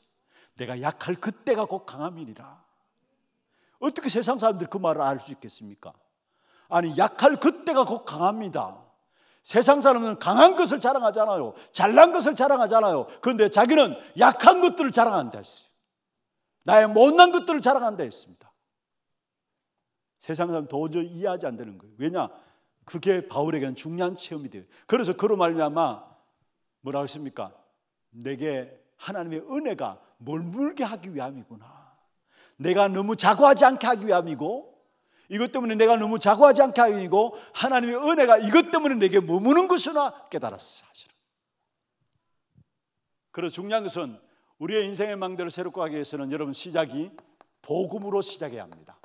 [SPEAKER 1] 내가 약할 그때가 곧 강함이니라. 어떻게 세상 사람들이 그 말을 알 수 있겠습니까? 아니, 약할 그때가 곧 강합니다. 세상 사람은 강한 것을 자랑하잖아요. 잘난 것을 자랑하잖아요. 그런데 자기는 약한 것들을 자랑한다 했어요. 나의 못난 것들을 자랑한다 했습니다. 세상 사람 도저히 이해하지 안는 거예요. 왜냐? 그게 바울에게는 중요한 체험이 돼요. 그래서 그로 말미암아 뭐라고 했습니까? 내게 하나님의 은혜가 멀물게 하기 위함이구나. 내가 너무 자고하지 않게 하기 위함이고 이것 때문에 내가 너무 자고하지 않게 하기 위함이고 하나님의 은혜가 이것 때문에 내게 머무는 것이나 깨달았어 사실은. 그래서 중요한 것은 우리의 인생의 망대를 새롭게 하기 위해서는 여러분 시작이 복음으로 시작해야 합니다.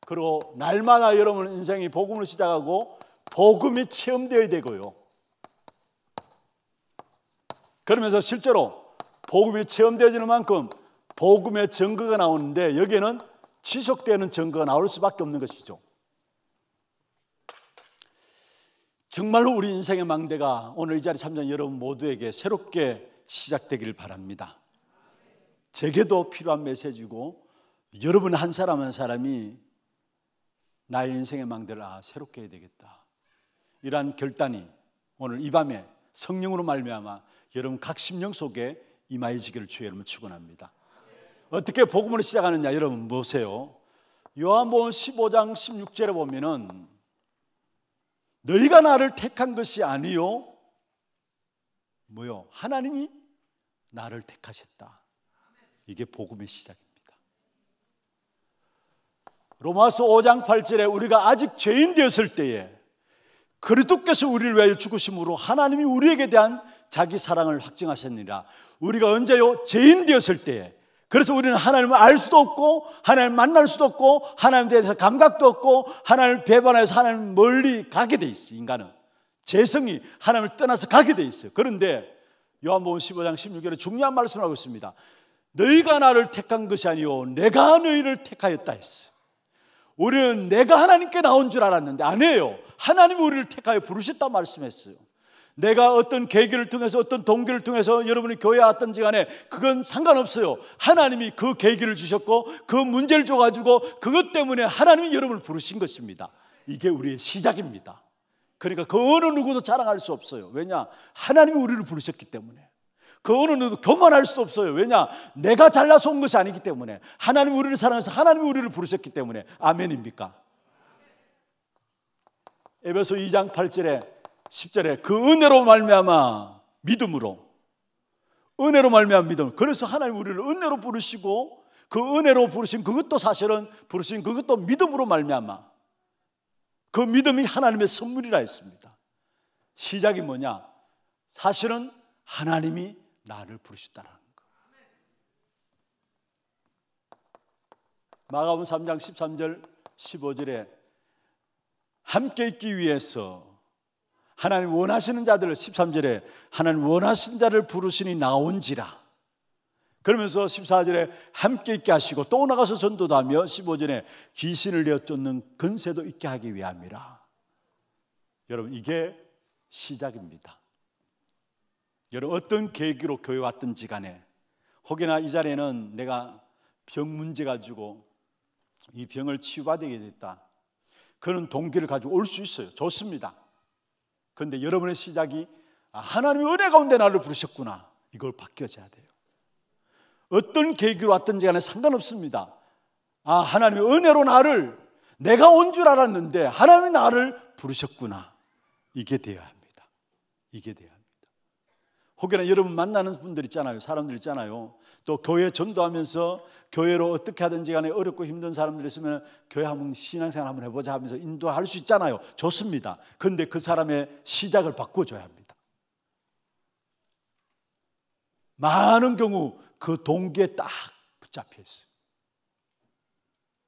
[SPEAKER 1] 그리고 날마다 여러분 인생이 복음으로 시작하고 복음이 체험되어야 되고요. 그러면서 실제로 복음이 체험되지는 어 만큼 복음의 증거가 나오는데 여기에는 지속되는 증거가 나올 수밖에 없는 것이죠. 정말로 우리 인생의 망대가 오늘 이 자리에 참여한 여러분 모두에게 새롭게 시작되기를 바랍니다. 제게도 필요한 메시지고 여러분 한 사람 한 사람이 나의 인생의 망대를 아 새롭게 해야 되겠다. 이러한 결단이 오늘 이 밤에 성령으로 말미암아 여러분 각 심령 속에 임하여지기를 주의 이름으로 축원합니다. 어떻게 복음을 시작하느냐 여러분 보세요. 요한복음 15장 16절에 보면은 너희가 나를 택한 것이 아니요 뭐요? 하나님이 나를 택하셨다. 이게 복음의 시작입니다. 로마서 5장 8절에 우리가 아직 죄인 되었을 때에 그리스도께서 우리를 위하여 죽으심으로 하나님이 우리에게 대한 자기 사랑을 확증하셨느니라. 우리가 언제요? 죄인 되었을 때에. 그래서 우리는 하나님을 알 수도 없고, 하나님을 만날 수도 없고, 하나님에 대해서 감각도 없고, 하나님을 배반해서 하나님 멀리 가게 돼 있어, 인간은. 재성이 하나님을 떠나서 가게 돼 있어요. 그런데 요한복음 15장 16절에 중요한 말씀을 하고 있습니다. 너희가 나를 택한 것이 아니오 내가 너희를 택하였다 했어. 우리는 내가 하나님께 나온 줄 알았는데 아니에요. 하나님이 우리를 택하여 부르셨다 말씀했어요. 내가 어떤 계기를 통해서 어떤 동기를 통해서 여러분이 교회에 왔던지 간에 그건 상관없어요. 하나님이 그 계기를 주셨고 그 문제를 줘가지고 그것 때문에 하나님이 여러분을 부르신 것입니다. 이게 우리의 시작입니다. 그러니까 그 어느 누구도 자랑할 수 없어요. 왜냐? 하나님이 우리를 부르셨기 때문에. 그 어느 누구도 교만할 수 없어요. 왜냐? 내가 잘나서 온 것이 아니기 때문에. 하나님 우리를 사랑해서 하나님 우리를 부르셨기 때문에. 아멘입니까? 에베소 2장 8절에 10절에 그 은혜로 말미암아 믿음으로 은혜로 말미암아 믿음. 그래서 하나님 우리를 은혜로 부르시고 그 은혜로 부르신 그것도 사실은 부르신 그것도 믿음으로 말미암아 그 믿음이 하나님의 선물이라 했습니다. 시작이 뭐냐? 사실은 하나님이 나를 부르셨다는 거. 마가복음 3장 13절 15절에 함께 있기 위해서 하나님 원하시는 자들을 13절에 하나님 원하시는 자를 부르시니 나온지라. 그러면서 14절에 함께 있게 하시고 또 나가서 전도도 하며 15절에 귀신을 내쫓는 어 근세도 있게 하기 위함이라. 여러분 이게 시작입니다. 여러분 어떤 계기로 교회 왔든지 간에 혹여나 이 자리에는 내가 병 문제 가지고 이 병을 치유받게 됐다. 그런 동기를 가지고 올 수 있어요. 좋습니다. 그런데 여러분의 시작이 아, 하나님의 은혜 가운데 나를 부르셨구나. 이걸 바뀌어져야 돼요. 어떤 계기로 왔든지 간에 상관없습니다. 아, 하나님의 은혜로 나를 내가 온 줄 알았는데 하나님이 나를 부르셨구나. 이게 되야 합니다. 이게 되야 합니다. 혹여나 여러분 만나는 분들 있잖아요. 사람들 있잖아요. 또 교회 전도하면서 교회로 어떻게 하든지 간에 어렵고 힘든 사람들 있으면 교회 한번 신앙생활 한번 해보자 하면서 인도할 수 있잖아요. 좋습니다. 근데 그 사람의 시작을 바꿔줘야 합니다. 많은 경우 그 동기에 딱 붙잡혀 있어요.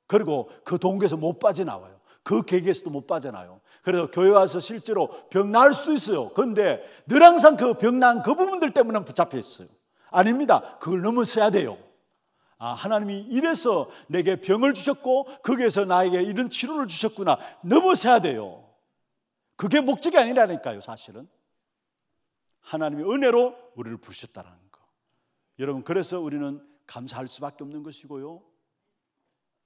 [SPEAKER 1] 그리고 그 동기에서 못 빠져나와요. 그 계기에서도 못 빠져나요. 와 그래서 교회 와서 실제로 병 나을 수도 있어요. 그런데 늘 항상 그 병난그 그 부분들 때문에 붙잡혀 있어요. 아닙니다. 그걸 넘어서야 돼요. 아, 하나님이 이래서 내게 병을 주셨고 거기에서 나에게 이런 치료를 주셨구나. 넘어서야 돼요. 그게 목적이 아니라니까요, 사실은. 하나님의 은혜로 우리를 부르셨다는 거. 여러분, 그래서 우리는 감사할 수밖에 없는 것이고요.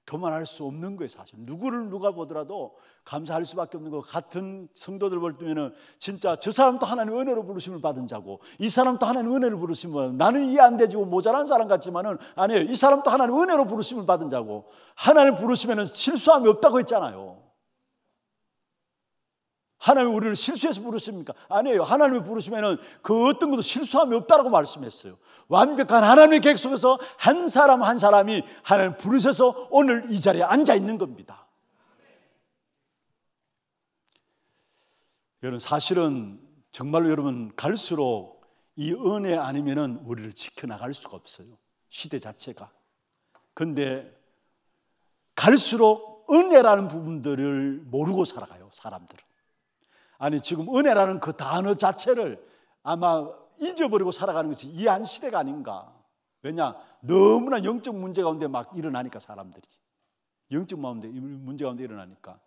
[SPEAKER 1] 교만할 수 없는 거예요, 사실. 누구를 누가 보더라도 감사할 수밖에 없는 거. 같은 성도들 볼 때면은 진짜 저 사람도 하나님 은혜로 부르심을 받은 자고 이 사람도 하나님 은혜로 부르심을 받은 뭐, 나는 이해 안 되지고 모자란 사람 같지만은 아니에요. 이 사람도 하나님 은혜로 부르심을 받은 자고 하나님 부르시면은 실수함이 없다고 했잖아요. 하나님 우리를 실수해서 부르십니까? 아니에요. 하나님이 부르시면은 그 어떤 것도 실수함이 없다라고 말씀했어요. 완벽한 하나님의 계획 속에서 한 사람 한 사람이 하나님 부르셔서 오늘 이 자리에 앉아 있는 겁니다. 여러분 사실은 정말로 여러분 갈수록 이 은혜 아니면은 우리를 지켜나갈 수가 없어요. 시대 자체가. 근데 갈수록 은혜라는 부분들을 모르고 살아가요, 사람들은. 아니 지금 은혜라는 그 단어 자체를 아마 잊어버리고 살아가는 것이 이한 시대가 아닌가. 왜냐 너무나 영적 문제 가운데 막 일어나니까 사람들이 영적 가운데 문제 가운데 일어나니까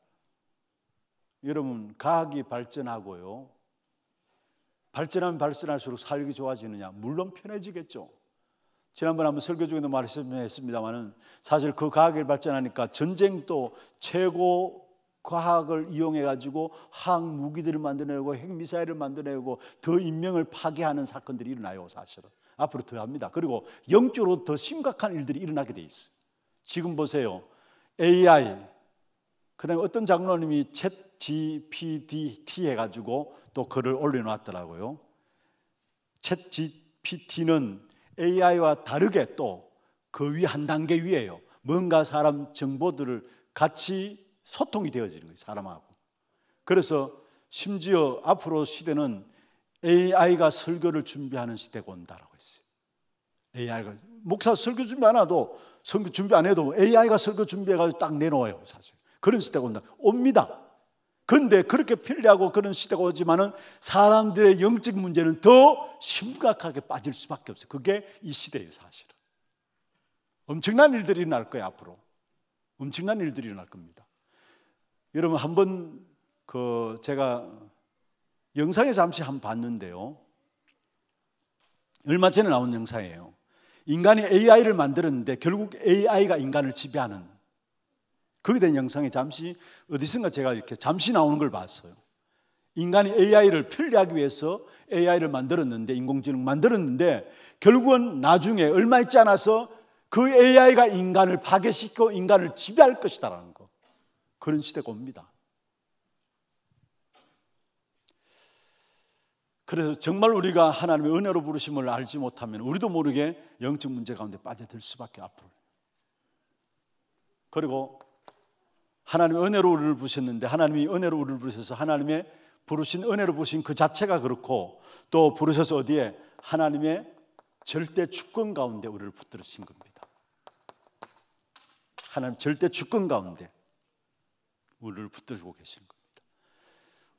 [SPEAKER 1] 여러분 과학이 발전하고요 발전하면 발전할수록 살기 좋아지느냐 물론 편해지겠죠. 지난번 한번 설교 중에도 말씀했습니다만은 사실 그 과학이 발전하니까 전쟁도 최고 과학을 이용해 가지고 항무기들을 만들어내고 핵미사일을 만들어내고 더 인명을 파괴하는 사건들이 일어나요 사실은 앞으로 더 합니다 그리고 영적으로 더 심각한 일들이 일어나게 돼 있어요 지금 보세요 AI 그다음에 어떤 장로님이 챗 GPT 해가지고 또 글을 올려놨더라고요 챗 GPT는 AI와 다르게 또 그 위 한 단계 위에요 뭔가 사람 정보들을 같이 소통이 되어지는 거예요. 사람하고. 그래서 심지어 앞으로 시대는 AI가 설교를 준비하는 시대가 온다라고 했어요. AI가 목사 설교 준비 안 해도 설교 준비 안 해도 AI가 설교 준비해가지고 딱 내놓아요 사실. 그런 시대가 온다. 옵니다. 근데 그렇게 편리하고 그런 시대가 오지만은 사람들의 영적 문제는 더 심각하게 빠질 수밖에 없어요. 그게 이 시대예요, 사실은. 엄청난 일들이 날 거예요, 앞으로. 엄청난 일들이 날 겁니다. 여러분 한번그 제가 영상에 잠시 한 번 봤는데요. 얼마 전에 나온 영상이에요. 인간이 AI를 만들었는데 결국 AI가 인간을 지배하는 거기에 대한 영상이 잠시 어디선가 제가 이렇게 잠시 나오는 걸 봤어요. 인간이 AI를 편리하기 위해서 AI를 만들었는데 인공지능 만들었는데 결국은 나중에 얼마 있지 않아서 그 AI가 인간을 파괴시키고 인간을 지배할 것이다라는 거요 그런 시대가 옵니다. 그래서 정말 우리가 하나님의 은혜로 부르심을 알지 못하면 우리도 모르게 영적 문제 가운데 빠져들 수밖에 앞으로. 그리고 하나님의 은혜로 우리를 부셨는데 하나님이 은혜로 우리를 부르셔서 하나님의 부르신 은혜로 부신그 자체가 그렇고 또 부르셔서 어디에 하나님의 절대 주권 가운데 우리를 붙들으신 겁니다. 하나님 절대 주권 가운데 우리를 붙들고 계시는 겁니다.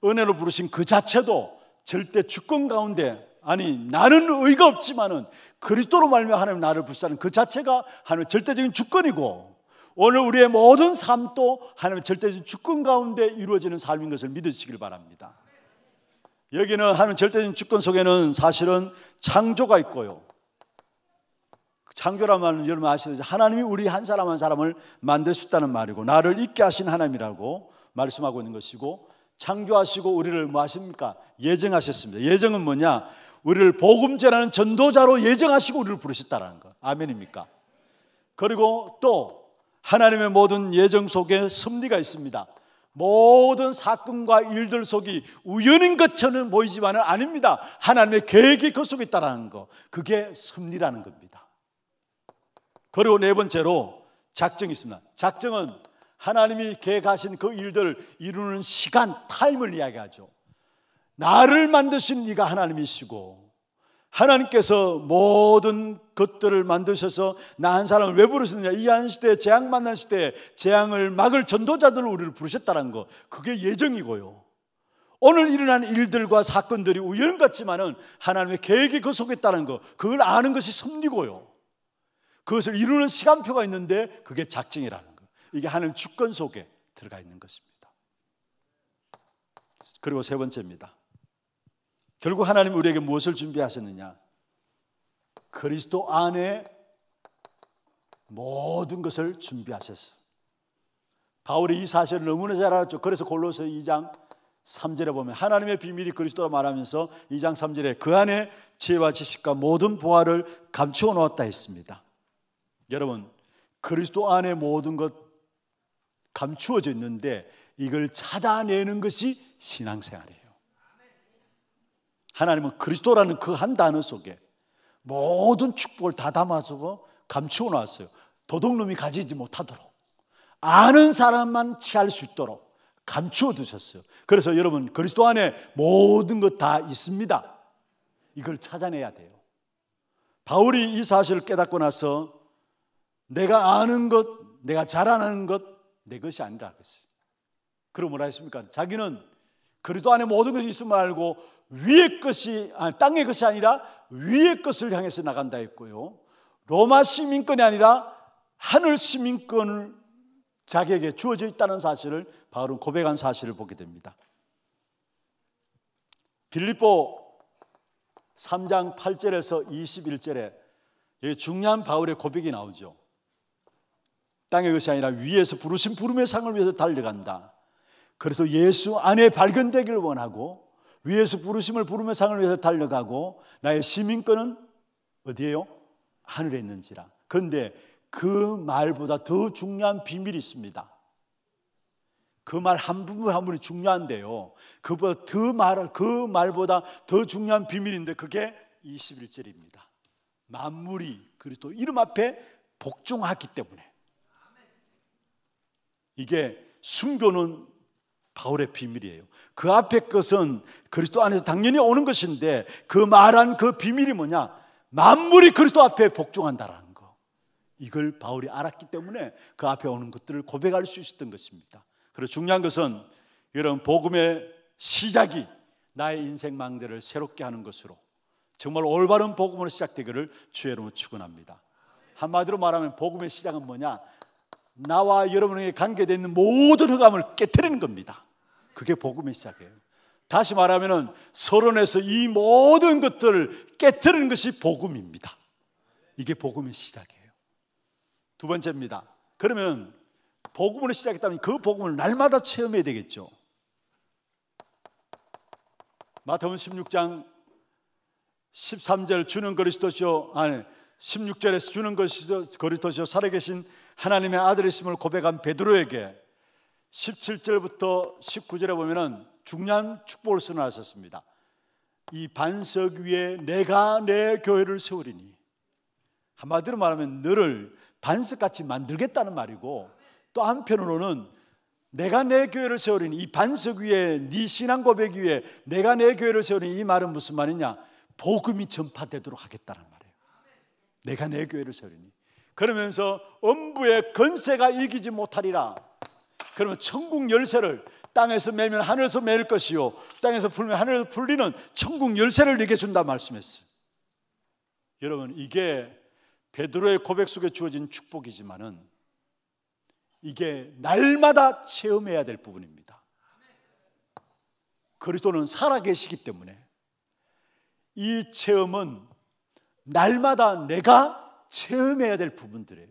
[SPEAKER 1] 은혜로 부르신 그 자체도 절대 주권 가운데 아니 나는 의가 없지만은 그리스도로 말미 하나님 나를 불사는 그 자체가 하나님의 절대적인 주권이고 오늘 우리의 모든 삶도 하나님의 절대적인 주권 가운데 이루어지는 삶인 것을 믿으시길 바랍니다. 여기는 하나님 절대적인 주권 속에는 사실은 창조가 있고요. 창조란 말은 여러분 아시듯이 하나님이 우리 한 사람 한 사람을 만드셨다는 말이고 나를 있게 하신 하나님이라고 말씀하고 있는 것이고 창조하시고 우리를 뭐 하십니까? 예정하셨습니다. 예정은 뭐냐? 우리를 복음제라는 전도자로 예정하시고 우리를 부르셨다라는 거. 아멘입니까? 그리고 또 하나님의 모든 예정 속에 섭리가 있습니다. 모든 사건과 일들 속이 우연인 것처럼 보이지만은 아닙니다. 하나님의 계획이 그 속에 있다라는 거. 그게 섭리라는 겁니다. 그리고 네 번째로 작정이 있습니다. 작정은 하나님이 계획하신 그 일들을 이루는 시간, 타임을 이야기하죠. 나를 만드신 이가 하나님이시고 하나님께서 모든 것들을 만드셔서 나 한 사람을 왜 부르셨느냐? 이 한 시대에 재앙 만난 시대에 재앙을 막을 전도자들을 우리를 부르셨다는 거. 그게 예정이고요. 오늘 일어난 일들과 사건들이 우연 같지만은 하나님의 계획이 그 속에 있다는 거. 그걸 아는 것이 섭리고요. 그것을 이루는 시간표가 있는데 그게 작정이라는 거. 이게 하나님 주권 속에 들어가 있는 것입니다. 그리고 세 번째입니다. 결국 하나님 우리에게 무엇을 준비하셨느냐? 그리스도 안에 모든 것을 준비하셨어. 바울이 이 사실을 너무나 잘 알았죠. 그래서 골로새 2장 3절에 보면 하나님의 비밀이 그리스도라 말하면서 2장 3절에 그 안에 지혜와 지식과 모든 보화를 감추어 놓았다 했습니다. 여러분, 그리스도 안에 모든 것 감추어져 있는데 이걸 찾아내는 것이 신앙생활이에요. 하나님은 그리스도라는 그 한 단어 속에 모든 축복을 다 담아서 감추어 놨어요. 도둑놈이 가지지 못하도록 아는 사람만 취할 수 있도록 감추어 두셨어요. 그래서 여러분 그리스도 안에 모든 것 다 있습니다. 이걸 찾아내야 돼요. 바울이 이 사실을 깨닫고 나서 내가 아는 것, 내가 잘 아는 것, 내 것이 아니라 그랬어요. 그럼 뭐라 했습니까? 자기는 그리도 안에 모든 것이 있음을 알고 위의 것이 아니, 땅의 것이 아니라 위의 것을 향해서 나간다 했고요. 로마 시민권이 아니라 하늘 시민권을 자기에게 주어져 있다는 사실을 바울은 고백한 사실을 보게 됩니다. 빌립보 3장 8절에서 21절에 중요한 바울의 고백이 나오죠. 땅의 것이 아니라 위에서 부르신 부름의 상을 위해서 달려간다. 그래서 예수 안에 발견되기를 원하고 위에서 부르심을 부름의 상을 위해서 달려가고 나의 시민권은 어디에요? 하늘에 있는지라. 그런데 그 말보다 더 중요한 비밀이 있습니다. 그 말 한 부분 한 부분이 중요한데요. 그보다 더 말, 그 말보다 더 중요한 비밀인데 그게 21절입니다. 만물이 그리스도 이름 앞에 복종하기 때문에. 이게 숨겨놓은 바울의 비밀이에요. 그 앞에 것은 그리스도 안에서 당연히 오는 것인데 그 말한 그 비밀이 뭐냐? 만물이 그리스도 앞에 복종한다라는 거. 이걸 바울이 알았기 때문에 그 앞에 오는 것들을 고백할 수 있었던 것입니다. 그리고 중요한 것은 여러분 복음의 시작이 나의 인생 망대를 새롭게 하는 것으로 정말 올바른 복음으로 시작되기를 주의로 축원합니다. 한마디로 말하면 복음의 시작은 뭐냐? 나와 여러분에게 관계되어 있는 모든 흑암을 깨뜨리는 겁니다. 그게 복음의 시작이에요. 다시 말하면 서론에서 이 모든 것들을 깨뜨리는 것이 복음입니다. 이게 복음의 시작이에요. 두 번째입니다. 그러면 복음을 시작했다면 그 복음을 날마다 체험해야 되겠죠. 마태복음 16장 13절 주는 그리스도시요 아니 16절에서 주는 그리스도시요 살아계신 하나님의 아들이심을 고백한 베드로에게 17절부터 19절에 보면은 중요한 축복을 선언하셨습니다. 이 반석 위에 내가 내 교회를 세우리니 한마디로 말하면 너를 반석같이 만들겠다는 말이고 또 한편으로는 내가 내 교회를 세우리니 이 반석 위에 네 신앙 고백 위에 내가 내 교회를 세우리니 이 말은 무슨 말이냐 복음이 전파되도록 하겠다는 말이에요 내가 내 교회를 세우리니 그러면서 엄부의 건세가 이기지 못하리라. 그러면 천국 열쇠를 땅에서 매면 하늘에서 매일 것이요 땅에서 풀면 하늘에서 풀리는 천국 열쇠를 내게 준다 말씀했어요. 여러분 이게 베드로의 고백 속에 주어진 축복이지만은 이게 날마다 체험해야 될 부분입니다. 그리스도는 살아계시기 때문에 이 체험은 날마다 내가 체험해야 될 부분들이에요.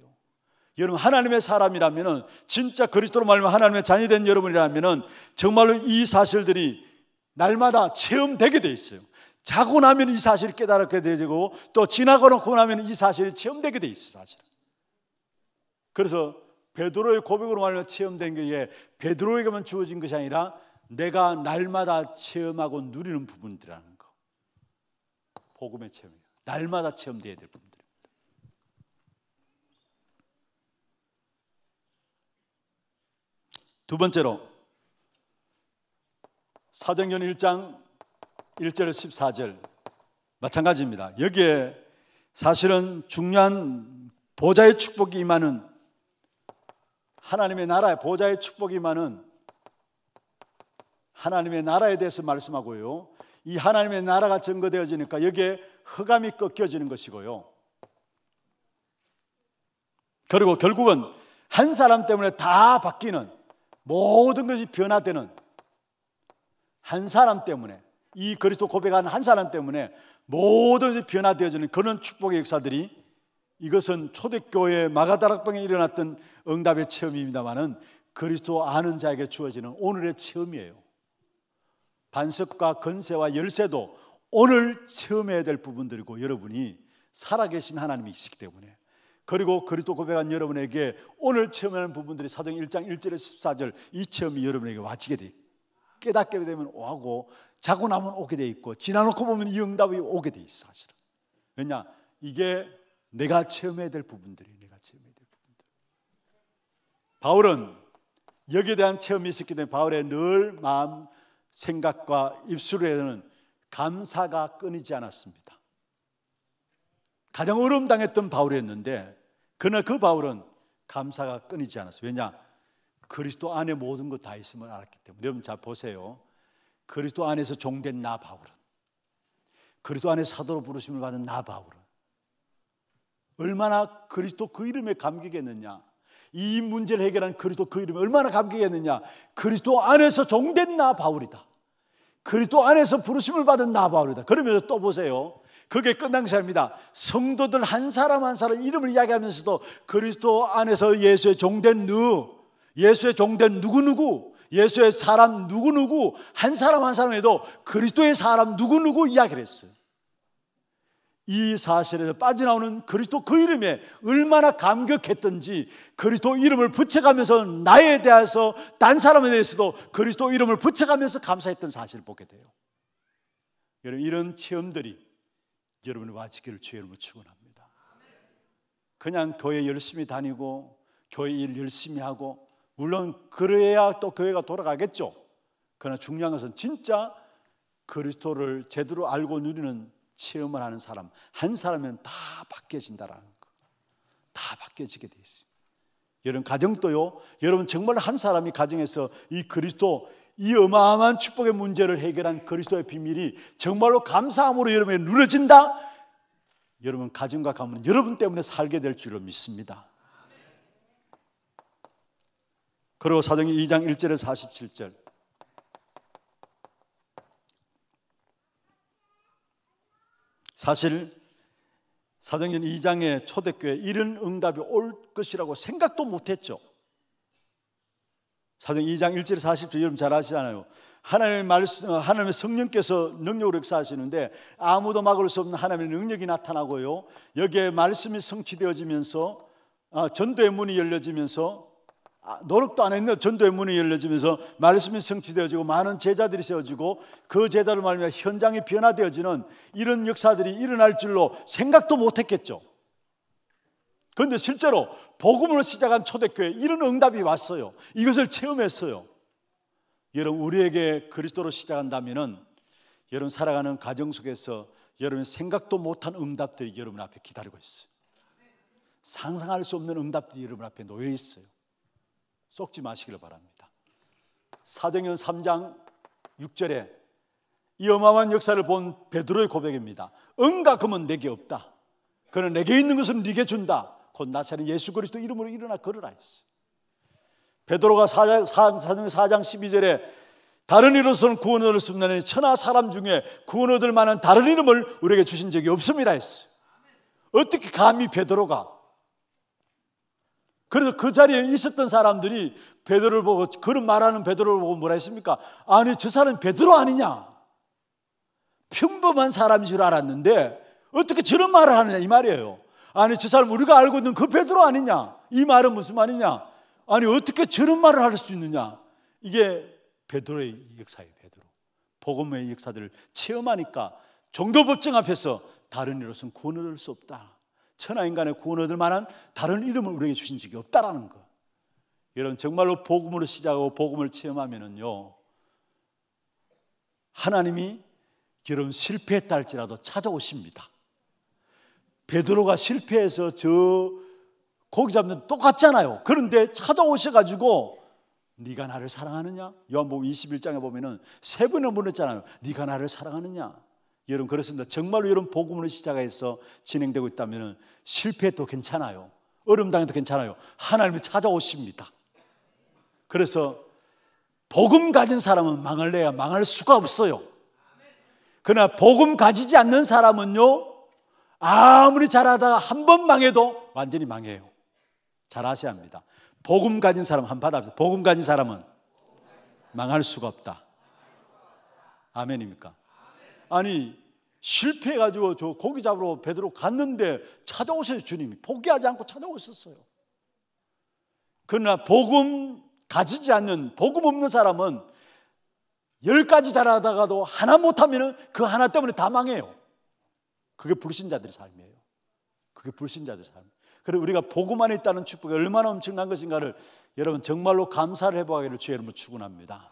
[SPEAKER 1] 여러분 하나님의 사람이라면은 진짜 그리스도로 말하면 하나님의 자녀 된 여러분이라면은 정말로 이 사실들이 날마다 체험되게 돼 있어요. 자고 나면 이 사실을 깨달게 되고 또 지나고 놓고 나면 이 사실이 체험되게 돼 있어 사실. 그래서 베드로의 고백으로 말하면 체험된 게 베드로에게만 주어진 것이 아니라 내가 날마다 체험하고 누리는 부분들이라는 거. 복음의 체험이에요. 날마다 체험돼야 될 부분들. 두 번째로 사정연 1장 1절 14절 마찬가지입니다. 여기에 사실은 중요한 보좌의 축복이 임하는 하나님의 나라의 보좌의 축복이 임하는 하나님의 나라에 대해서 말씀하고요. 이 하나님의 나라가 증거되어지니까 여기에 흑암이 꺾여지는 것이고요. 그리고 결국은 한 사람 때문에 다 바뀌는 모든 것이 변화되는 한 사람 때문에 이 그리스도 고백한한 사람 때문에 모든 것이 변화되어지는 그런 축복의 역사들이 이것은 초대교회 마가다락방에 일어났던 응답의 체험입니다만은 그리스도 아는 자에게 주어지는 오늘의 체험이에요. 반석과 건세와 열쇠도 오늘 체험해야 될 부분들이고 여러분이 살아계신 하나님이시기 때문에 그리고 그리스도 고백한 여러분에게 오늘 체험하는 부분들이 사도행 1장 1절에서 14절 이 체험이 여러분에게 와지게 돼 깨닫게 되면 오고 자고 나면 오게 돼 있고 지나놓고 보면 이 응답이 오게 돼 있어 사실은 왜냐 이게 내가 체험해야 될 부분들이 내가 체험해야 될 부분들 바울은 여기에 대한 체험이 있었기 때문에 바울의 늘 마음 생각과 입술에는 감사가 끊이지 않았습니다 가장 어려 당했던 바울이었는데 그러나 그 바울은 감사가 끊이지 않았어요. 왜냐? 그리스도 안에 모든 것 다 있음을 알았기 때문에. 여러분 잘 보세요. 그리스도 안에서 종된 나 바울은 그리스도 안에 사도로 부르심을 받은 나 바울은 얼마나 그리스도 그 이름에 감격했느냐. 이 문제를 해결한 그리스도 그 이름에 얼마나 감격했느냐. 그리스도 안에서 종된 나 바울이다. 그리스도 안에서 부르심을 받은 나 바울이다. 그러면서 또 보세요. 그게 끝난것입니다 성도들 한 사람 한 사람 이름을 이야기하면서도 그리스도 안에서 예수의 종된 누, 예수의 종된 누구누구, 예수의 사람 누구누구, 한 사람 한 사람에도 그리스도의 사람 누구누구 이야기를 했어요. 이 사실에서 빠져나오는 그리스도 그 이름에 얼마나 감격했던지 그리스도 이름을 붙여가면서 나에 대해서 딴 사람에 대해서도 그리스도 이름을 붙여가면서 감사했던 사실을 보게 돼요. 여러분 이런 체험들이 여러분이 와지기를 주의 이름으로 축원합니다. 그냥 교회 열심히 다니고 교회 일 열심히 하고 물론 그래야 또 교회가 돌아가겠죠. 그러나 중요한 것은 진짜 그리스도를 제대로 알고 누리는 체험을 하는 사람 한 사람은 다 바뀌어진다라는 거. 다 바뀌어지게 돼 있어요. 여러분 가정도요. 여러분 정말 한 사람이 가정에서 이 그리스도 이 어마어마한 축복의 문제를 해결한 그리스도의 비밀이 정말로 감사함으로 여러분의 눈에 진다? 여러분 가정과 가문은 여러분 때문에 살게 될 줄로 믿습니다. 그리고 사정이 2장 1절에서 47절. 사실 사정전 2장의 초대교회 이런 응답이 올 것이라고 생각도 못했죠. 사도행 2장 1절 40절 여러분 잘 아시잖아요. 하나님의 말씀, 어, 하나님의 성령께서 능력으로 역사하시는데 아무도 막을 수 없는 하나님의 능력이 나타나고요. 여기에 말씀이 성취되어지면서 아, 전도의 문이 열려지면서 아, 노력도 안 했는데 전도의 문이 열려지면서 말씀이 성취되어지고 많은 제자들이 세워지고 그 제자를 말하면 현장이 변화되어지는 이런 역사들이 일어날 줄로 생각도 못했겠죠. 그런데 실제로 복음으로 시작한 초대교회 이런 응답이 왔어요. 이것을 체험했어요. 여러분 우리에게 그리스도로 시작한다면은 여러분 살아가는 가정 속에서 여러분 생각도 못한 응답들이 여러분 앞에 기다리고 있어요. 상상할 수 없는 응답들이 여러분 앞에 놓여 있어요. 썩지 마시기를 바랍니다. 사도행 3장 6절에 이 어마어마한 역사를 본 베드로의 고백입니다. 은과 금은 내게 없다. 그는 내게 있는 것은 네게 준다. 곧 나사렛 예수 그리스도 이름으로 일어나 걸으라 했어요. 베드로가 사장, 사장, 사장 12절에 다른 이로서는 구원 얻을 수 없나니 천하 사람 중에 구원 얻을 만한 다른 이름을 우리에게 주신 적이 없습니다 했어 어떻게 감히 베드로가 그래서 그 자리에 있었던 사람들이 베드로를 보고 그런 말하는 베드로를 보고 뭐라 했습니까? 아니 저 사람 베드로 아니냐? 평범한 사람인 줄 알았는데 어떻게 저런 말을 하느냐 이 말이에요. 아니 저 사람 우리가 알고 있는 그 베드로 아니냐? 이 말은 무슨 말이냐? 아니 어떻게 저런 말을 할 수 있느냐? 이게 베드로의 역사예요. 베드로. 복음의 역사들을 체험하니까 종교 법정 앞에서 다른 이로선 구원 얻을 수 없다. 천하 인간의 구원 얻을 만한 다른 이름을 우리에게 주신 적이 없다라는 거. 여러분 정말로 복음으로 시작하고 복음을 체험하면은요 하나님이 여러분 실패했다 할지라도 찾아오십니다. 베드로가 실패해서 저 고기 잡는 똑같잖아요. 그런데 찾아오셔 가지고 네가 나를 사랑하느냐? 요한복음 21장에 보면은 세 번을 물었잖아요. 네가 나를 사랑하느냐? 여러분 그렇습니다. 정말로 이런 복음으로 시작해서 진행되고 있다면 실패도 괜찮아요. 얼음 당해도 괜찮아요. 하나님이 찾아오십니다. 그래서 복음 가진 사람은 망할래야 망할 수가 없어요. 그러나 복음 가지지 않는 사람은요 아무리 잘하다가 한 번 망해도 완전히 망해요. 잘하셔야 합니다. 복음 가진 사람 한 받아보세요. 복음 가진 사람은 망할 수가 없다. 아멘입니까? 아니 실패해가지고 저 고기 잡으러 베드로 갔는데 찾아오셔서 주님이 포기하지 않고 찾아오셨어요. 그러나 복음 가지지 않는 복음 없는 사람은 열 가지 잘하다가도 하나 못하면그 하나 때문에 다 망해요. 그게 불신자들의 삶이에요. 그게 불신자들의 삶. 그리고 우리가 보고만 있다는 축복이 얼마나 엄청난 것인가를 여러분 정말로 감사를 해보기를 주의 이름으로 축원합니다.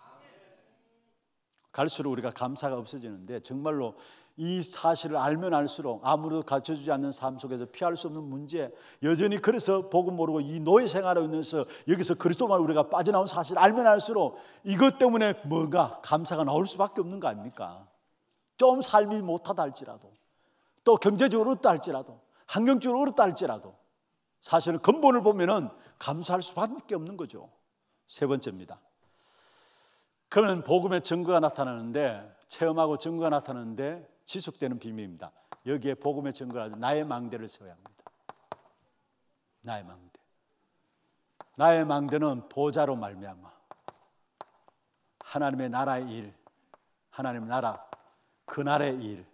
[SPEAKER 1] 갈수록 우리가 감사가 없어지는데 정말로 이 사실을 알면 알수록 아무도 갖춰주지 않는 삶 속에서 피할 수 없는 문제 여전히 그래서 복음 모르고 이 노예 생활하면서 여기서 그리스도만 우리가 빠져나온 사실 알면 알수록 이것 때문에 뭔가 감사가 나올 수밖에 없는 거 아닙니까? 좀 삶이 못하다 할지라도 또 경제적으로 어렵다 할지라도 환경적으로 어렵다 할지라도 사실은 근본을 보면은 감사할 수밖에 없는 거죠. 세 번째입니다. 그러면 복음의 증거가 나타나는데 체험하고 증거가 나타나는데 지속되는 비밀입니다. 여기에 복음의 증거가 나의 망대를 세워야 합니다. 나의 망대. 나의 망대는 보좌로 말미암아 하나님의 나라의 일, 하나님 나라 그나의 일,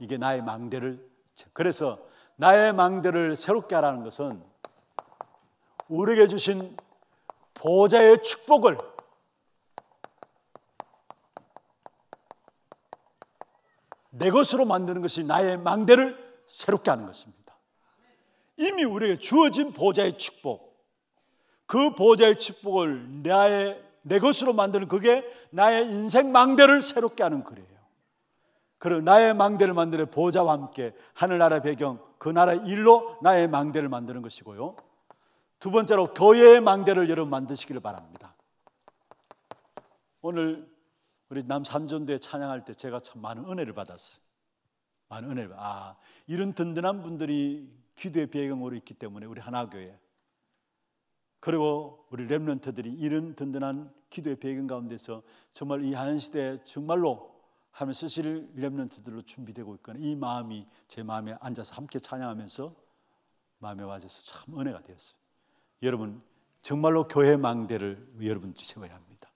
[SPEAKER 1] 이게 나의 망대를 그래서 나의 망대를 새롭게 하라는 것은 우리에게 주신 보좌의 축복을 내 것으로 만드는 것이 나의 망대를 새롭게 하는 것입니다. 이미 우리에게 주어진 보좌의 축복, 그 보좌의 축복을 나의 내 것으로 만드는 그게 나의 인생 망대를 새롭게 하는 글이에요. 그리고 나의 망대를 만드는 보좌와 함께 하늘나라 배경 그 나라 일로 나의 망대를 만드는 것이고요. 두 번째로 교회의 망대를 여러분 만드시기를 바랍니다. 오늘 우리 남산전도에 찬양할 때 제가 참 많은 은혜를 받았어요. 많은 은혜를 아, 이런 든든한 분들이 기도의 배경으로 있기 때문에 우리 하나교회 그리고 우리 랩런트들이 이런 든든한 기도의 배경 가운데서 정말 이 한시대에 정말로 하면서 나실 렘런트들로 준비되고 있거나 이 마음이 제 마음에 앉아서 함께 찬양하면서 마음에 와져서 참 은혜가 되었어요. 여러분 정말로 교회 망대를 여러분 세워야 합니다.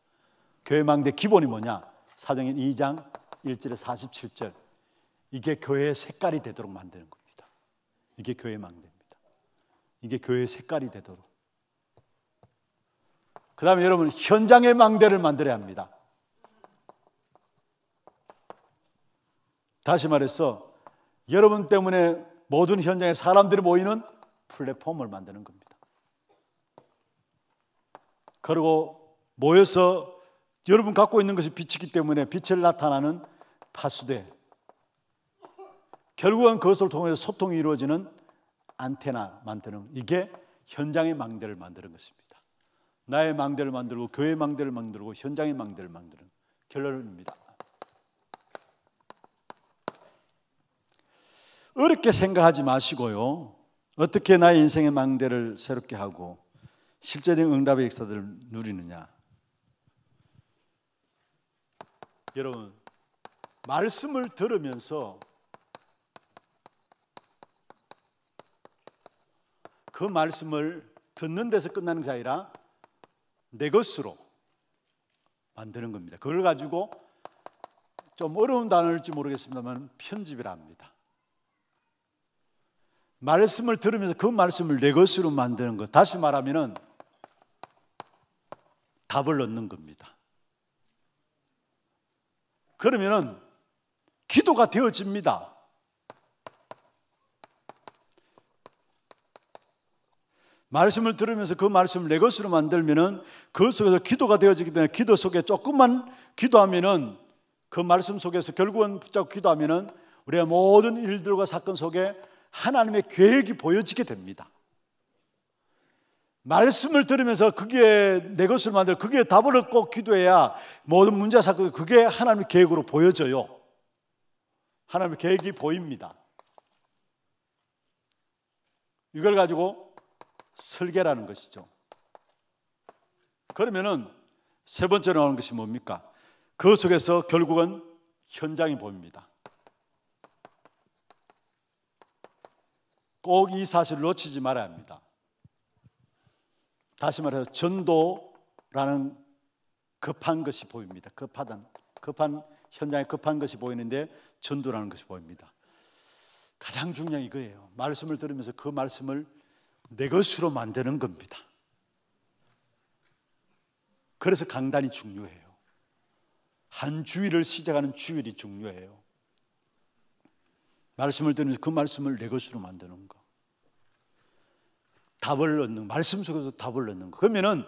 [SPEAKER 1] 교회 망대 기본이 뭐냐? 사정인 2장 1절에 47절. 이게 교회의 색깔이 되도록 만드는 겁니다. 이게 교회 망대입니다. 이게 교회의 색깔이 되도록. 그 다음에 여러분 현장의 망대를 만들어야 합니다. 다시 말해서 여러분 때문에 모든 현장에 사람들이 모이는 플랫폼을 만드는 겁니다. 그리고 모여서 여러분 갖고 있는 것이 빛이기 때문에 빛을 나타나는 파수대. 결국은 그것을 통해서 소통이 이루어지는 안테나 만드는 이게 현장의 망대를 만드는 것입니다. 나의 망대를 만들고 교회의 망대를 만들고 현장의 망대를 만드는 결론입니다. 어렵게 생각하지 마시고요. 어떻게 나의 인생의 망대를 새롭게 하고 실제적인 응답의 역사들을 누리느냐. 여러분, 말씀을 들으면서 그 말씀을 듣는 데서 끝나는 게 아니라 내 것으로 만드는 겁니다. 그걸 가지고 좀 어려운 단어일지 모르겠습니다만 편집이라 합니다. 말씀을 들으면서 그 말씀을 내 것으로 만드는 것. 다시 말하면은 답을 얻는 겁니다. 그러면은 기도가 되어집니다. 말씀을 들으면서 그 말씀을 내 것으로 만들면은 그 속에서 기도가 되어지기 때문에 기도 속에 조금만 기도하면은 그 말씀 속에서 결국은 붙잡고 기도하면은 우리의 모든 일들과 사건 속에 하나님의 계획이 보여지게 됩니다. 말씀을 들으면서 그게 내 것을 만들, 그게 답을 얻고 기도해야 모든 문제 사건, 그게 하나님의 계획으로 보여져요. 하나님의 계획이 보입니다. 이걸 가지고 설계라는 것이죠. 그러면은 세 번째로 나오는 것이 뭡니까? 그 속에서 결국은 현장이 보입니다. 꼭이 사실을 놓치지 말아야 합니다. 다시 말해서 전도라는 급한 것이 보입니다. 급하단 급한 현장에 급한 것이 보이는데 전도라는 것이 보입니다. 가장 중요한 이거예요. 말씀을 들으면서 그 말씀을 내 것으로 만드는 겁니다. 그래서 강단이 중요해요. 한 주일을 시작하는 주일이 중요해요. 말씀을 들으면서 그 말씀을 내 것으로 만드는 거. 답을 얻는 말씀 속에서 답을 얻는 거. 그러면은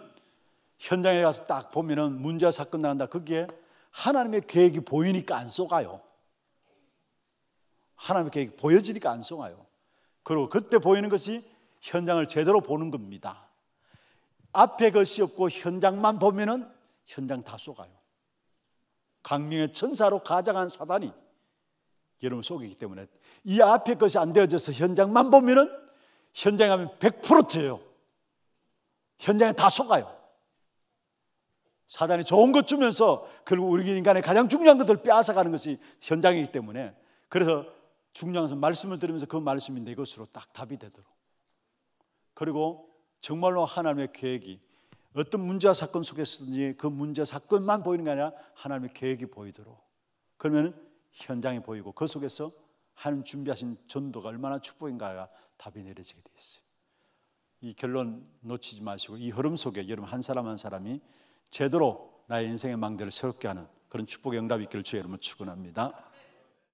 [SPEAKER 1] 현장에 가서 딱 보면은 문제 사건 나간다. 거기에 하나님의 계획이 보이니까 안 속아요. 하나님의 계획이 보여지니까 안 속아요. 그리고 그때 보이는 것이 현장을 제대로 보는 겁니다. 앞에 것이 없고 현장만 보면은 현장 다 속아요. 광명의 천사로 가장한 사단이 여러분 속이기 때문에 이 앞에 것이 안 되어져서 현장만 보면은 현장에 하면 100% 져요. 현장에 다 속아요. 사단이 좋은 것 주면서 결국 우리 인간의 가장 중요한 것들을 빼앗아가는 것이 현장이기 때문에 그래서 중요한 것은 말씀을 들으면서 그 말씀이 내 것으로 딱 답이 되도록 그리고 정말로 하나님의 계획이 어떤 문제와 사건 속에 있든지그 문제 사건만 보이는 게 아니라 하나님의 계획이 보이도록 그러면 현장에 보이고 그 속에서 하나 준비하신 전도가 얼마나 축복인가가 답이 내려지게 돼 있어요. 이 결론 놓치지 마시고 이 흐름 속에 여러분 한 사람 한 사람이 제대로 나의 인생의 망대를 새롭게 하는 그런 축복의 응답이 있기를 주의 이름으 축원합니다.